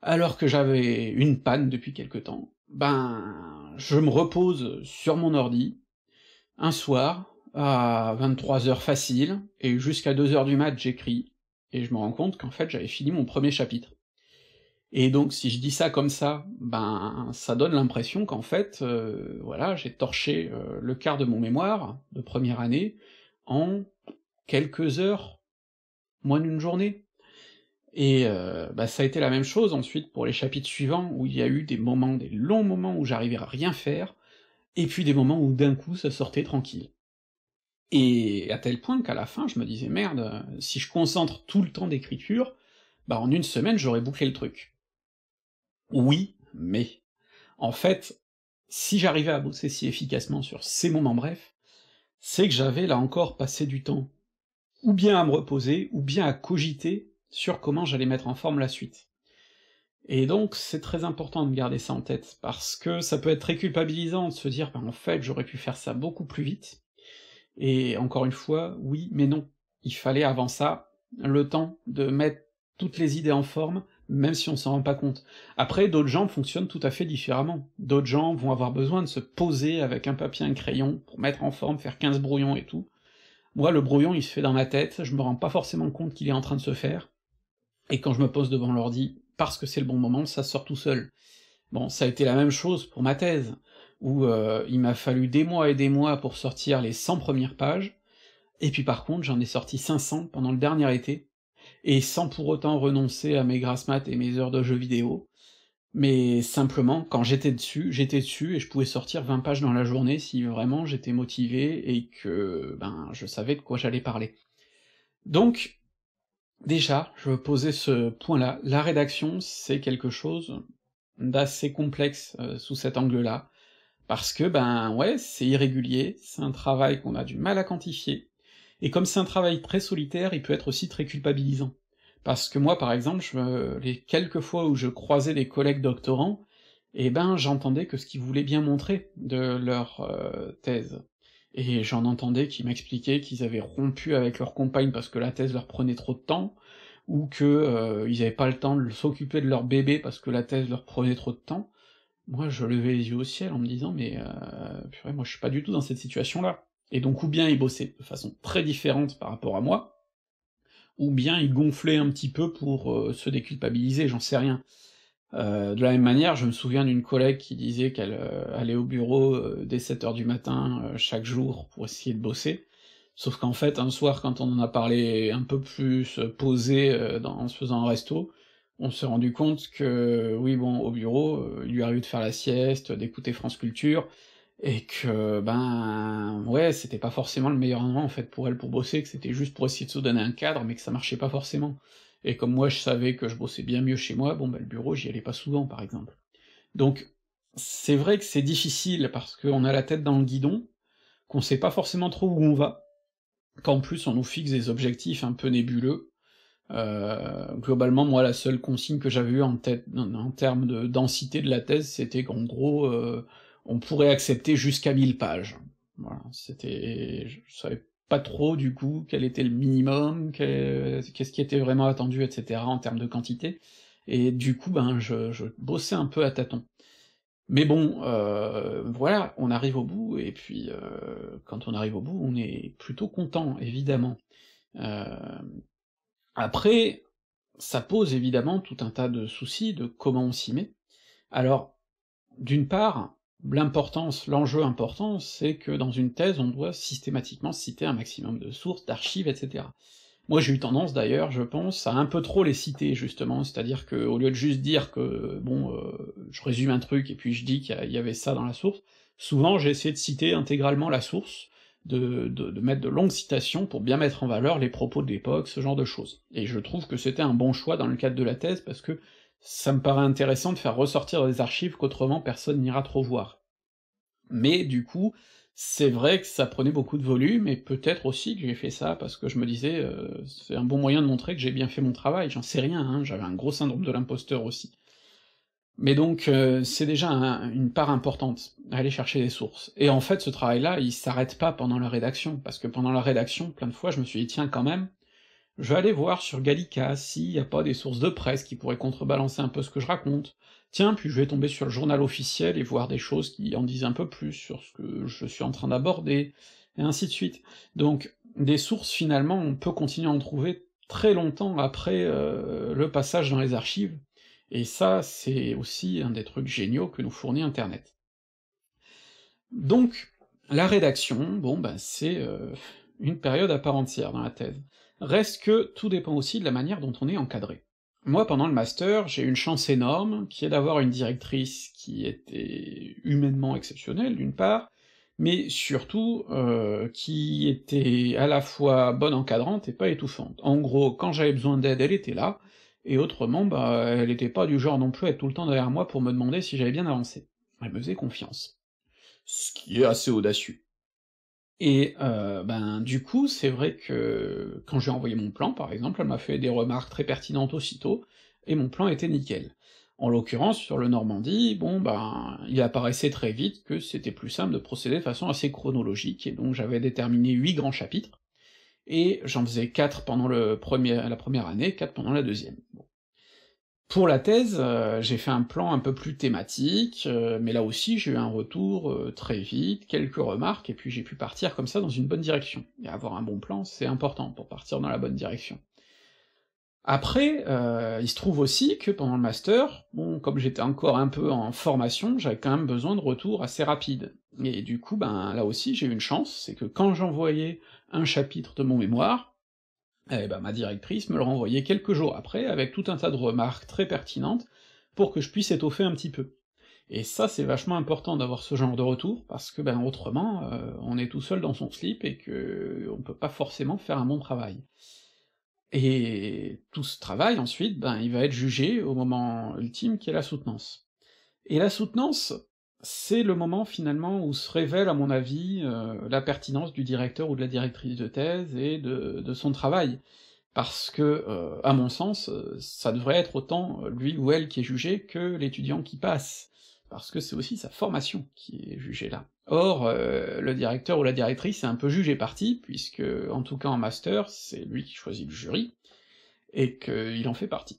Speaker 1: alors que j'avais une panne depuis quelque temps, ben je me repose sur mon ordi, un soir, à 23h facile, et jusqu'à 2h du mat j'écris, et je me rends compte qu'en fait j'avais fini mon premier chapitre. Et donc si je dis ça comme ça, ben ça donne l'impression qu'en fait, euh, voilà, j'ai torché euh, le quart de mon mémoire de première année en quelques heures, moins d'une journée. Et euh, ben, ça a été la même chose ensuite pour les chapitres suivants, où il y a eu des moments, des longs moments où j'arrivais à rien faire, et puis des moments où d'un coup ça sortait tranquille. Et à tel point qu'à la fin, je me disais merde, si je concentre tout le temps d'écriture, bah en une semaine j'aurais bouclé le truc. Oui, mais. En fait, si j'arrivais à bosser si efficacement sur ces moments brefs, c'est que j'avais là encore passé du temps, ou bien à me reposer, ou bien à cogiter sur comment j'allais mettre en forme la suite. Et donc c'est très important de garder ça en tête, parce que ça peut être très culpabilisant de se dire ben, en fait j'aurais pu faire ça beaucoup plus vite, et encore une fois, oui, mais non, il fallait avant ça le temps de mettre toutes les idées en forme, même si on s'en rend pas compte. Après, d'autres gens fonctionnent tout à fait différemment. D'autres gens vont avoir besoin de se poser avec un papier, un crayon, pour mettre en forme, faire 15 brouillons et tout. Moi, le brouillon, il se fait dans ma tête, je me rends pas forcément compte qu'il est en train de se faire, et quand je me pose devant l'ordi, parce que c'est le bon moment, ça sort tout seul. Bon, ça a été la même chose pour ma thèse, où euh, il m'a fallu des mois et des mois pour sortir les 100 premières pages, et puis par contre, j'en ai sorti 500 pendant le dernier été, et sans pour autant renoncer à mes grasses maths et mes heures de jeux vidéo. Mais simplement, quand j'étais dessus, j'étais dessus et je pouvais sortir 20 pages dans la journée si vraiment j'étais motivé et que ben je savais de quoi j'allais parler. Donc déjà, je veux poser ce point-là. La rédaction, c'est quelque chose d'assez complexe euh, sous cet angle-là, parce que ben ouais, c'est irrégulier, c'est un travail qu'on a du mal à quantifier, et comme c'est un travail très solitaire, il peut être aussi très culpabilisant. Parce que moi, par exemple, je, les quelques fois où je croisais des collègues doctorants, eh ben j'entendais que ce qu'ils voulaient bien montrer de leur euh, thèse. Et j'en entendais qu'ils m'expliquaient qu'ils avaient rompu avec leur compagne parce que la thèse leur prenait trop de temps, ou que euh, ils avaient pas le temps de s'occuper de leur bébé parce que la thèse leur prenait trop de temps. Moi, je levais les yeux au ciel en me disant mais euh, purée, moi je suis pas du tout dans cette situation-là. Et donc ou bien il bossait de façon très différente par rapport à moi, ou bien il gonflait un petit peu pour euh, se déculpabiliser, j'en sais rien. Euh, de la même manière, je me souviens d'une collègue qui disait qu'elle euh, allait au bureau dès 7h du matin chaque jour pour essayer de bosser, sauf qu'en fait, un soir, quand on en a parlé un peu plus posé en se faisant un resto, on s'est rendu compte que, oui, bon, au bureau, il lui arrivait de faire la sieste, d'écouter France Culture, et que ben ouais c'était pas forcément le meilleur endroit en fait pour elle pour bosser, que c'était juste pour essayer de se donner un cadre, mais que ça marchait pas forcément. Et comme moi je savais que je bossais bien mieux chez moi, bon ben le bureau j'y allais pas souvent par exemple. Donc c'est vrai que c'est difficile parce qu'on a la tête dans le guidon, qu'on sait pas forcément trop où on va, qu'en plus on nous fixe des objectifs un peu nébuleux. Euh, globalement, moi, la seule consigne que j'avais eue en tête, en, termes de densité de la thèse, c'était qu'en gros, euh, on pourrait accepter jusqu'à 1000 pages. Voilà, c'était... je savais pas trop du coup quel était le minimum, qu'est-ce qui était vraiment attendu, etc. en termes de quantité, et du coup ben je, bossais un peu à tâtons. Mais bon, euh, voilà, on arrive au bout, et puis euh, quand on arrive au bout, on est plutôt content, évidemment. Euh, après, ça pose évidemment tout un tas de soucis de comment on s'y met. Alors, d'une part, l'importance, l'enjeu important, c'est que dans une thèse, on doit systématiquement citer un maximum de sources, d'archives, etc. Moi j'ai eu tendance d'ailleurs, je pense, à un peu trop les citer, justement, c'est-à-dire que au lieu de juste dire que, bon, euh, je résume un truc et puis je dis qu'il y avait ça dans la source, souvent j'ai essayé de citer intégralement la source, de, de, mettre de longues citations pour bien mettre en valeur les propos de l'époque, ce genre de choses. Et je trouve que c'était un bon choix dans le cadre de la thèse, parce que ça me paraît intéressant de faire ressortir des archives qu'autrement personne n'ira trop voir. Mais du coup, c'est vrai que ça prenait beaucoup de volume, et peut-être aussi que j'ai fait ça parce que je me disais, euh, c'est un bon moyen de montrer que j'ai bien fait mon travail, j'en sais rien, hein, j'avais un gros syndrome de l'imposteur aussi. Mais donc, euh, c'est déjà une part importante, aller chercher des sources. Et en fait, ce travail-là, il s'arrête pas pendant la rédaction, parce que pendant la rédaction, plein de fois, je me suis dit, tiens, quand même, je vais aller voir sur Gallica s'il n'y a pas des sources de presse qui pourraient contrebalancer un peu ce que je raconte, tiens, puis je vais tomber sur le journal officiel et voir des choses qui en disent un peu plus sur ce que je suis en train d'aborder, et ainsi de suite. Donc des sources, finalement, on peut continuer à en trouver très longtemps après euh, le passage dans les archives, et ça, c'est aussi un des trucs géniaux que nous fournit Internet. Donc, la rédaction, bon ben c'est euh, une période à part entière dans la thèse reste que tout dépend aussi de la manière dont on est encadré. Moi, pendant le master, j'ai une chance énorme, qui est d'avoir une directrice qui était humainement exceptionnelle, d'une part, mais surtout euh, qui était à la fois bonne encadrante et pas étouffante. En gros, quand j'avais besoin d'aide, elle était là, et autrement, bah, elle était pas du genre non plus à être tout le temps derrière moi pour me demander si j'avais bien avancé. Elle me faisait confiance. Ce qui est assez audacieux. Et euh, ben du coup, c'est vrai que quand j'ai envoyé mon plan, par exemple, elle m'a fait des remarques très pertinentes aussitôt, et mon plan était nickel. En l'occurrence, sur le Normandie, bon ben, il apparaissait très vite que c'était plus simple de procéder de façon assez chronologique, et donc j'avais déterminé huit grands chapitres, et j'en faisais quatre pendant la première année, quatre pendant la deuxième. Pour la thèse, euh, j'ai fait un plan un peu plus thématique, euh, mais là aussi j'ai eu un retour euh, très vite, quelques remarques, et puis j'ai pu partir comme ça dans une bonne direction. Et avoir un bon plan, c'est important pour partir dans la bonne direction. Après, il se trouve aussi que pendant le master, bon, comme j'étais encore un peu en formation, j'avais quand même besoin de retours assez rapides. Et du coup, ben là aussi j'ai eu une chance, c'est que quand j'envoyais un chapitre de mon mémoire, eh ben ma directrice me le renvoyait quelques jours après, avec tout un tas de remarques très pertinentes, pour que je puisse étoffer un petit peu. Et ça c'est vachement important d'avoir ce genre de retour, parce que ben autrement, euh, on est tout seul dans son slip et que on peut pas forcément faire un bon travail. Et tout ce travail, ensuite, ben il va être jugé au moment ultime qui est la soutenance. Et la soutenance, c'est le moment finalement où se révèle, à mon avis, euh, la pertinence du directeur ou de la directrice de thèse et de, son travail, parce que, euh, à mon sens, euh, ça devrait être autant lui ou elle qui est jugé que l'étudiant qui passe, parce que c'est aussi sa formation qui est jugée là. Or, le directeur ou la directrice est un peu jugé parti, puisque, en tout cas en master, c'est lui qui choisit le jury, et qu'il en fait partie.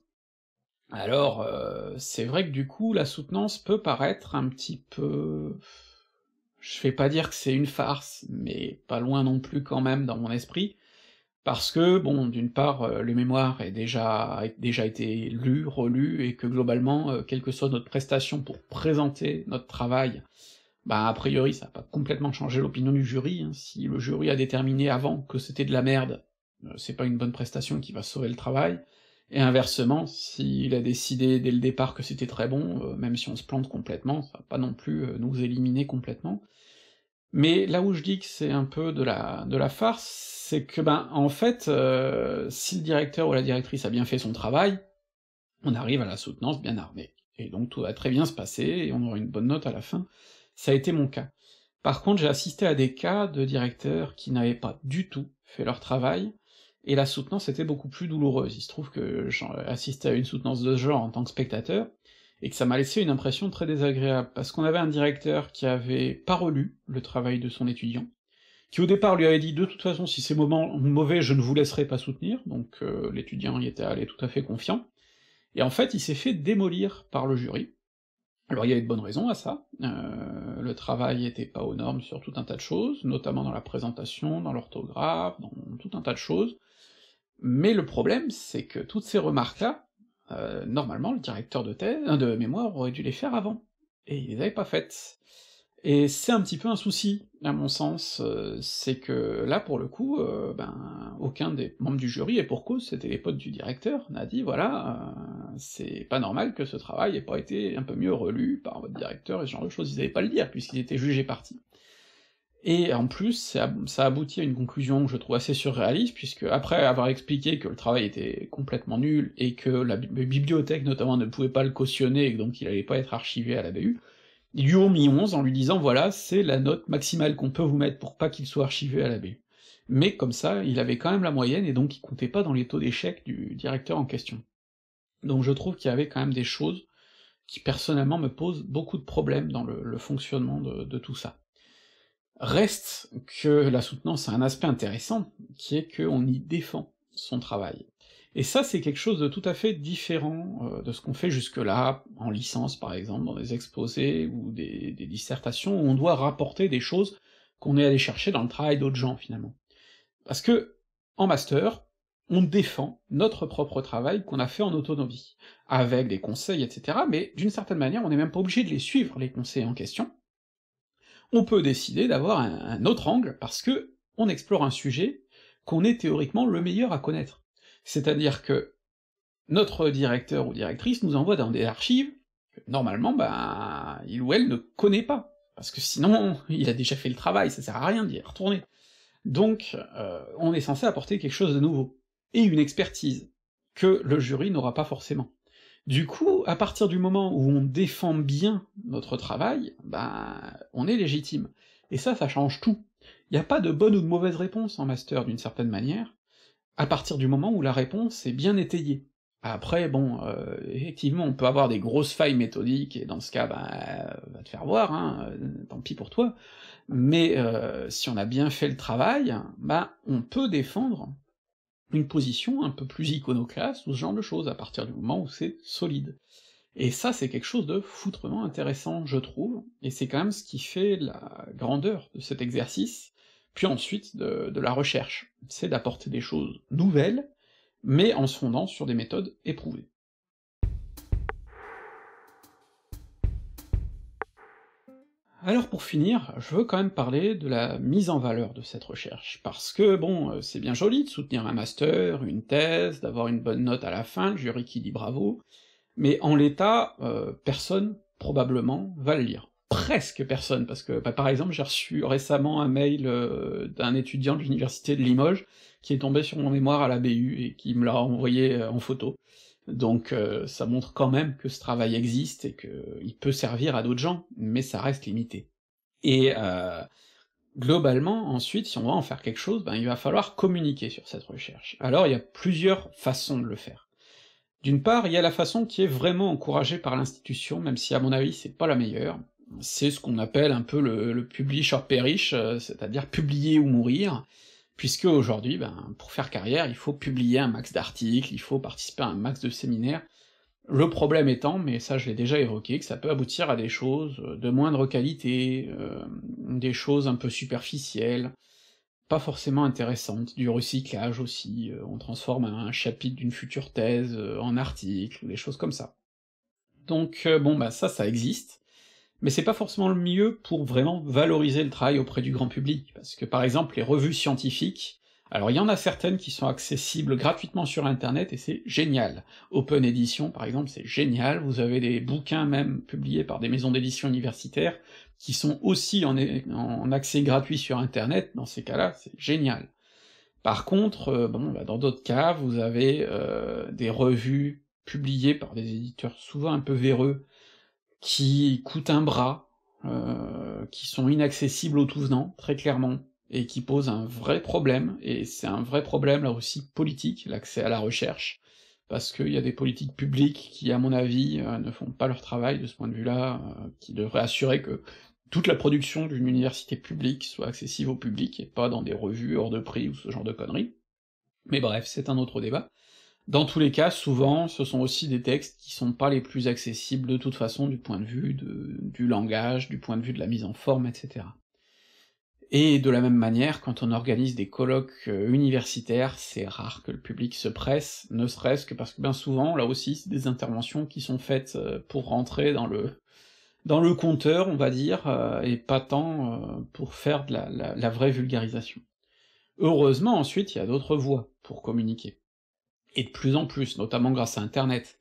Speaker 1: Alors, euh, c'est vrai que du coup, la soutenance peut paraître un petit peu... Je vais pas dire que c'est une farce, mais pas loin non plus quand même dans mon esprit, parce que, bon, d'une part, euh, le mémoire déjà, a déjà été lu, relu, et que globalement, euh, quelle que soit notre prestation pour présenter notre travail, bah a priori ça n'a pas complètement changé l'opinion du jury, hein. si le jury a déterminé avant que c'était de la merde, c'est pas une bonne prestation qui va sauver le travail, et inversement, s'il a décidé dès le départ que c'était très bon, euh, même si on se plante complètement, ça va pas non plus euh, nous éliminer complètement. Mais là où je dis que c'est un peu de la, de la farce, c'est que ben en fait, euh, si le directeur ou la directrice a bien fait son travail, on arrive à la soutenance bien armée, et donc tout va très bien se passer, et on aura une bonne note à la fin, ça a été mon cas. Par contre, j'ai assisté à des cas de directeurs qui n'avaient pas du tout fait leur travail, et la soutenance était beaucoup plus douloureuse. Il se trouve que j'assistais à une soutenance de ce genre en tant que spectateur, et que ça m'a laissé une impression très désagréable, parce qu'on avait un directeur qui avait pas relu le travail de son étudiant, qui au départ lui avait dit de toute façon si c'est mauvais je ne vous laisserai pas soutenir, donc euh, l'étudiant y était allé tout à fait confiant, et en fait il s'est fait démolir par le jury. Alors il y avait de bonnes raisons à ça, euh, le travail était pas aux normes sur tout un tas de choses, notamment dans la présentation, dans l'orthographe, dans tout un tas de choses, mais le problème, c'est que toutes ces remarques-là, euh, normalement, le directeur de thèse, euh, de mémoire aurait dû les faire avant, et il les avait pas faites. Et c'est un petit peu un souci, à mon sens, euh, c'est que là, pour le coup, ben, aucun des membres du jury, et pour cause, c'était les potes du directeur, n'a dit voilà, c'est pas normal que ce travail ait pas été un peu mieux relu par votre directeur et ce genre de choses, ils n'avaient pas le dire, puisqu'ils étaient jugés parti. Et en plus, ça aboutit à une conclusion que je trouve assez surréaliste, puisque après avoir expliqué que le travail était complètement nul, et que la bibliothèque notamment ne pouvait pas le cautionner, et donc il allait pas être archivé à la BU, ils lui ont mis 11 en lui disant voilà, c'est la note maximale qu'on peut vous mettre pour pas qu'il soit archivé à la BU. Mais comme ça, il avait quand même la moyenne, et donc il comptait pas dans les taux d'échec du directeur en question. Donc je trouve qu'il y avait quand même des choses qui personnellement me posent beaucoup de problèmes dans le, fonctionnement de tout ça. Reste que la soutenance a un aspect intéressant, qui est qu'on y défend son travail. Et ça, c'est quelque chose de tout à fait différent euh, de ce qu'on fait jusque-là, en licence par exemple, dans des exposés ou des, des dissertations, où on doit rapporter des choses qu'on est allé chercher dans le travail d'autres gens finalement. Parce que, en master, on défend notre propre travail qu'on a fait en autonomie, avec des conseils, etc., mais d'une certaine manière, on n'est même pas obligé de les suivre, les conseils en question, on peut décider d'avoir un, autre angle, parce que on explore un sujet qu'on est théoriquement le meilleur à connaître. C'est-à-dire que notre directeur ou directrice nous envoie dans des archives que normalement, ben, il ou elle ne connaît pas, parce que sinon, il a déjà fait le travail, ça sert à rien d'y retourner. Donc, euh, on est censé apporter quelque chose de nouveau, et une expertise, que le jury n'aura pas forcément. Du coup, à partir du moment où on défend bien notre travail, bah on est légitime. Et ça, ça change tout. Il n'y a pas de bonne ou de mauvaise réponse en master, d'une certaine manière, à partir du moment où la réponse est bien étayée. Après, bon, euh, effectivement, on peut avoir des grosses failles méthodiques, et dans ce cas, bah, va te faire voir, hein, euh, tant pis pour toi, mais euh, si on a bien fait le travail, bah, on peut défendre une position un peu plus iconoclaste ou ce genre de choses, à partir du moment où c'est solide. Et ça, c'est quelque chose de foutrement intéressant, je trouve, et c'est quand même ce qui fait la grandeur de cet exercice, puis ensuite de, de la recherche, c'est d'apporter des choses nouvelles, mais en se fondant sur des méthodes éprouvées. Alors pour finir, je veux quand même parler de la mise en valeur de cette recherche, parce que bon, euh, c'est bien joli de soutenir un master, une thèse, d'avoir une bonne note à la fin, le jury qui dit bravo, mais en l'état, euh, personne, probablement, va le lire. Presque personne, parce que bah, par exemple j'ai reçu récemment un mail euh, d'un étudiant de l'université de Limoges qui est tombé sur mon mémoire à la BU et qui me l'a envoyé en photo, donc euh, ça montre quand même que ce travail existe et qu'il peut servir à d'autres gens, mais ça reste limité. Et euh, globalement, ensuite, si on va en faire quelque chose, ben, il va falloir communiquer sur cette recherche. Alors il y a plusieurs façons de le faire. D'une part, il y a la façon qui est vraiment encouragée par l'institution, même si à mon avis c'est pas la meilleure, c'est ce qu'on appelle un peu le, le publish or perish, euh, c'est-à-dire publier ou mourir, puisque aujourd'hui, ben, pour faire carrière, il faut publier un max d'articles, il faut participer à un max de séminaires, le problème étant, mais ça je l'ai déjà évoqué, que ça peut aboutir à des choses de moindre qualité, euh, des choses un peu superficielles, pas forcément intéressantes, du recyclage aussi, euh, on transforme un chapitre d'une future thèse euh, en article, des choses comme ça. Donc bon bah ça ça existe, mais c'est pas forcément le mieux pour vraiment valoriser le travail auprès du grand public, parce que par exemple les revues scientifiques, alors il y en a certaines qui sont accessibles gratuitement sur internet et c'est génial. Open Edition par exemple c'est génial, vous avez des bouquins même publiés par des maisons d'édition universitaires qui sont aussi en, en accès gratuit sur internet, dans ces cas-là c'est génial. Par contre, euh, bon, bah, dans d'autres cas, vous avez euh, des revues publiées par des éditeurs souvent un peu véreux, qui coûtent un bras, euh, qui sont inaccessibles au tout venant très clairement, et qui posent un vrai problème, et c'est un vrai problème là aussi politique, l'accès à la recherche, parce qu'il y a des politiques publiques qui, à mon avis, euh, ne font pas leur travail de ce point de vue-là, euh, qui devraient assurer que toute la production d'une université publique soit accessible au public, et pas dans des revues hors de prix ou ce genre de conneries. Mais bref, c'est un autre débat. Dans tous les cas, souvent, ce sont aussi des textes qui sont pas les plus accessibles de toute façon du point de vue de, du langage, du point de vue de la mise en forme, etc. Et de la même manière, quand on organise des colloques euh, universitaires, c'est rare que le public se presse, ne serait-ce que parce que bien souvent, là aussi, c'est des interventions qui sont faites euh, pour rentrer dans le dans le compteur, on va dire, euh, et pas tant pour faire de la vraie vulgarisation. Heureusement, ensuite, il y a d'autres voies pour communiquer et de plus en plus, notamment grâce à Internet.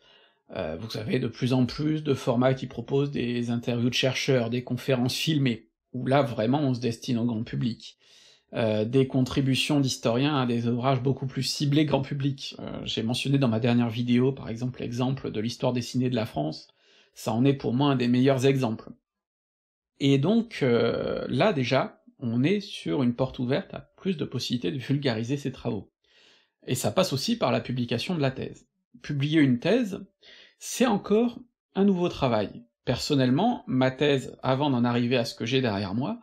Speaker 1: Euh, vous avez de plus en plus de formats qui proposent des interviews de chercheurs, des conférences filmées, où là vraiment on se destine au grand public. Euh, des contributions d'historiens à des ouvrages beaucoup plus ciblés grand public. Euh, j'ai mentionné dans ma dernière vidéo par exemple l'exemple de l'histoire dessinée de la France, ça en est pour moi un des meilleurs exemples. Et donc là déjà, on est sur une porte ouverte à plus de possibilités de vulgariser ces travaux et ça passe aussi par la publication de la thèse. Publier une thèse, c'est encore un nouveau travail. Personnellement, ma thèse, avant d'en arriver à ce que j'ai derrière moi,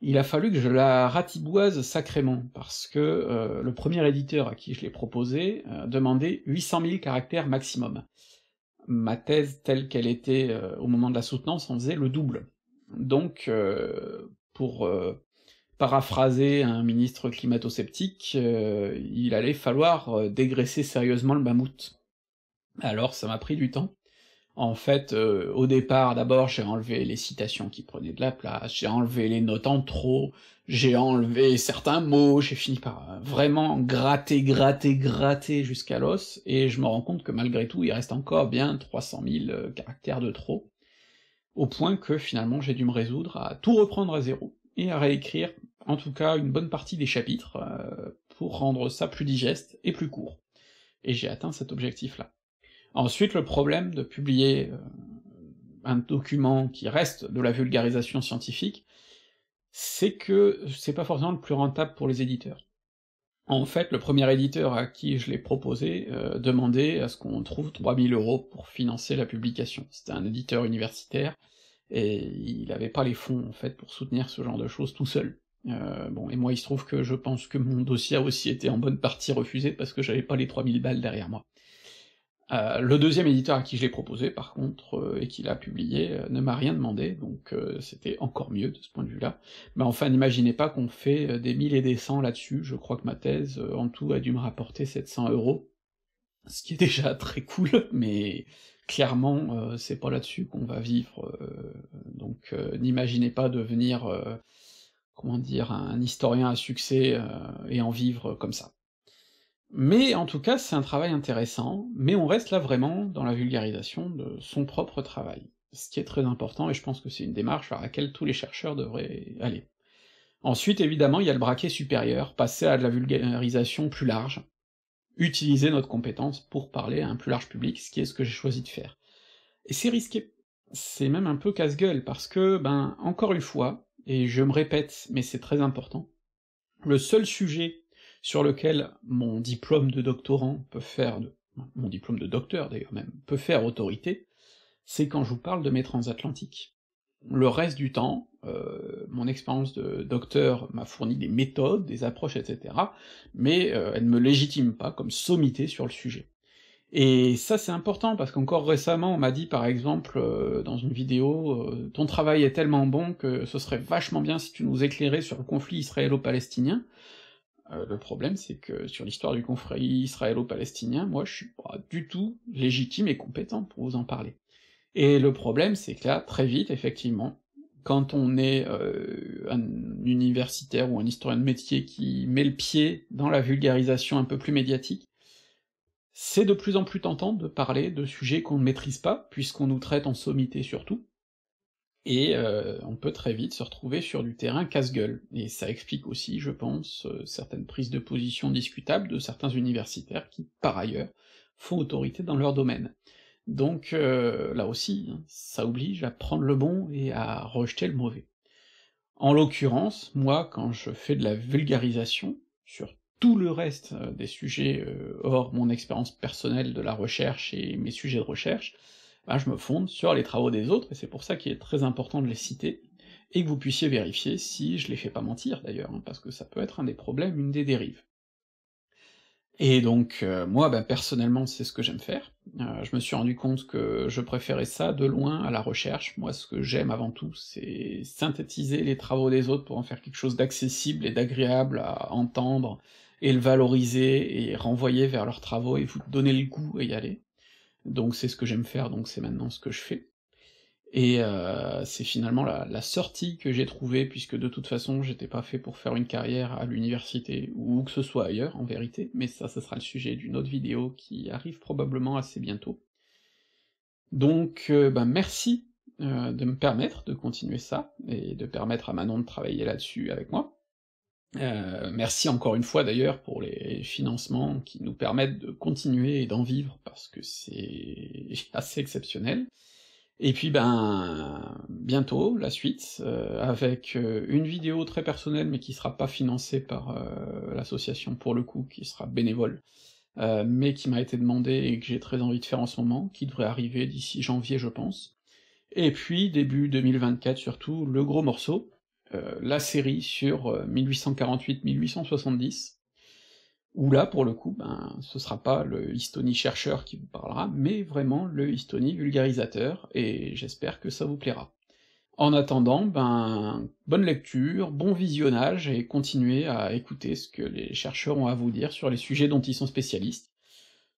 Speaker 1: il a fallu que je la ratiboise sacrément, parce que euh, le premier éditeur à qui je l'ai proposé euh, demandait 800 000 caractères maximum. Ma thèse telle qu'elle était euh, au moment de la soutenance en faisait le double. Donc, pour paraphraser un ministre climato-sceptique, euh, il allait falloir euh, dégraisser sérieusement le mammouth. Alors ça m'a pris du temps. En fait, euh, au départ, d'abord, j'ai enlevé les citations qui prenaient de la place, j'ai enlevé les notes en trop, j'ai enlevé certains mots, j'ai fini par vraiment gratter, gratter, gratter jusqu'à l'os, et je me rends compte que malgré tout, il reste encore bien 300 000 caractères de trop, au point que finalement j'ai dû me résoudre à tout reprendre à zéro, et à réécrire en tout cas une bonne partie des chapitres, euh, pour rendre ça plus digeste et plus court. Et j'ai atteint cet objectif-là. Ensuite, le problème de publier euh, un document qui reste de la vulgarisation scientifique, c'est que c'est pas forcément le plus rentable pour les éditeurs. En fait, le premier éditeur à qui je l'ai proposé euh, demandait à ce qu'on trouve 3000 euros pour financer la publication. C'était un éditeur universitaire, et il n'avait pas les fonds en fait pour soutenir ce genre de choses tout seul. Euh, bon, et moi, il se trouve que je pense que mon dossier a aussi été en bonne partie refusé parce que j'avais pas les 3000 balles derrière moi. Euh, le deuxième éditeur à qui je l'ai proposé, par contre, euh, et qui l'a publié, ne m'a rien demandé, donc c'était encore mieux de ce point de vue-là. Mais enfin, n'imaginez pas qu'on fait des mille et des cents là-dessus, je crois que ma thèse, en tout, a dû me rapporter 700 euros, ce qui est déjà très cool, mais clairement, c'est pas là-dessus qu'on va vivre, donc n'imaginez pas de venir comment dire, un historien à succès euh, et en vivre comme ça. Mais en tout cas, c'est un travail intéressant, mais on reste là vraiment dans la vulgarisation de son propre travail, ce qui est très important, et je pense que c'est une démarche vers laquelle tous les chercheurs devraient aller. Ensuite, évidemment, il y a le braquet supérieur, passer à de la vulgarisation plus large, utiliser notre compétence pour parler à un plus large public, ce qui est ce que j'ai choisi de faire. Et c'est risqué, c'est même un peu casse-gueule, parce que, ben, encore une fois, et je me répète, mais c'est très important, le seul sujet sur lequel mon diplôme de doctorant peut faire, mon diplôme de docteur d'ailleurs même, peut faire autorité, c'est quand je vous parle de mes transatlantiques. Le reste du temps, euh, mon expérience de docteur m'a fourni des méthodes, des approches, etc., mais euh, elle ne me légitime pas comme sommité sur le sujet. Et ça c'est important parce qu'encore récemment on m'a dit par exemple euh, dans une vidéo euh, ton travail est tellement bon que ce serait vachement bien si tu nous éclairais sur le conflit israélo-palestinien. Euh, le problème c'est que sur l'histoire du conflit israélo-palestinien, moi je suis pas du tout légitime et compétent pour vous en parler. Et le problème c'est que là très vite effectivement, quand on est un universitaire ou un historien de métier qui met le pied dans la vulgarisation un peu plus médiatique, c'est de plus en plus tentant de parler de sujets qu'on ne maîtrise pas, puisqu'on nous traite en sommité surtout, et euh, on peut très vite se retrouver sur du terrain casse-gueule, et ça explique aussi, je pense, euh, certaines prises de position discutables de certains universitaires qui, par ailleurs, font autorité dans leur domaine. Donc euh, là aussi, hein, ça oblige à prendre le bon et à rejeter le mauvais. En l'occurrence, moi, quand je fais de la vulgarisation, sur tout le reste euh, des sujets euh, hors mon expérience personnelle de la recherche et mes sujets de recherche, bah, je me fonde sur les travaux des autres, et c'est pour ça qu'il est très important de les citer, et que vous puissiez vérifier si je les fais pas mentir d'ailleurs, hein, parce que ça peut être un des problèmes, une des dérives. Et donc euh, moi, ben, personnellement, c'est ce que j'aime faire, je me suis rendu compte que je préférais ça de loin à la recherche, moi ce que j'aime avant tout, c'est synthétiser les travaux des autres pour en faire quelque chose d'accessible et d'agréable à entendre, et le valoriser et renvoyer vers leurs travaux et vous donner le goût à y aller. Donc c'est ce que j'aime faire, donc c'est maintenant ce que je fais. Et euh, c'est finalement la, sortie que j'ai trouvée, puisque de toute façon j'étais pas fait pour faire une carrière à l'université ou que ce soit ailleurs en vérité, mais ça, ça sera le sujet d'une autre vidéo qui arrive probablement assez bientôt. Donc euh, ben, merci euh, de me permettre de continuer ça, et de permettre à Manon de travailler là-dessus avec moi. Euh, merci encore une fois d'ailleurs pour les financements qui nous permettent de continuer et d'en vivre, parce que c'est assez exceptionnel. Et puis ben bientôt la suite, euh, avec euh, une vidéo très personnelle mais qui sera pas financée par l'association pour le coup, qui sera bénévole, mais qui m'a été demandée et que j'ai très envie de faire en ce moment, qui devrait arriver d'ici janvier je pense. Et puis début 2024 surtout, le gros morceau, euh, la série sur 1848-1870, euh, où là, pour le coup, ben, ce sera pas le histonie chercheur qui vous parlera, mais vraiment le histonie vulgarisateur, et j'espère que ça vous plaira. En attendant, ben, bonne lecture, bon visionnage, et continuez à écouter ce que les chercheurs ont à vous dire sur les sujets dont ils sont spécialistes,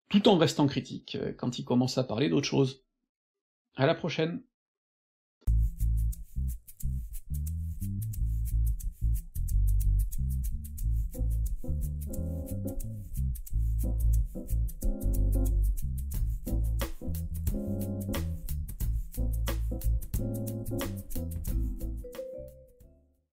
Speaker 1: tout en restant critique euh, quand ils commencent à parler d'autres choses. À la prochaine!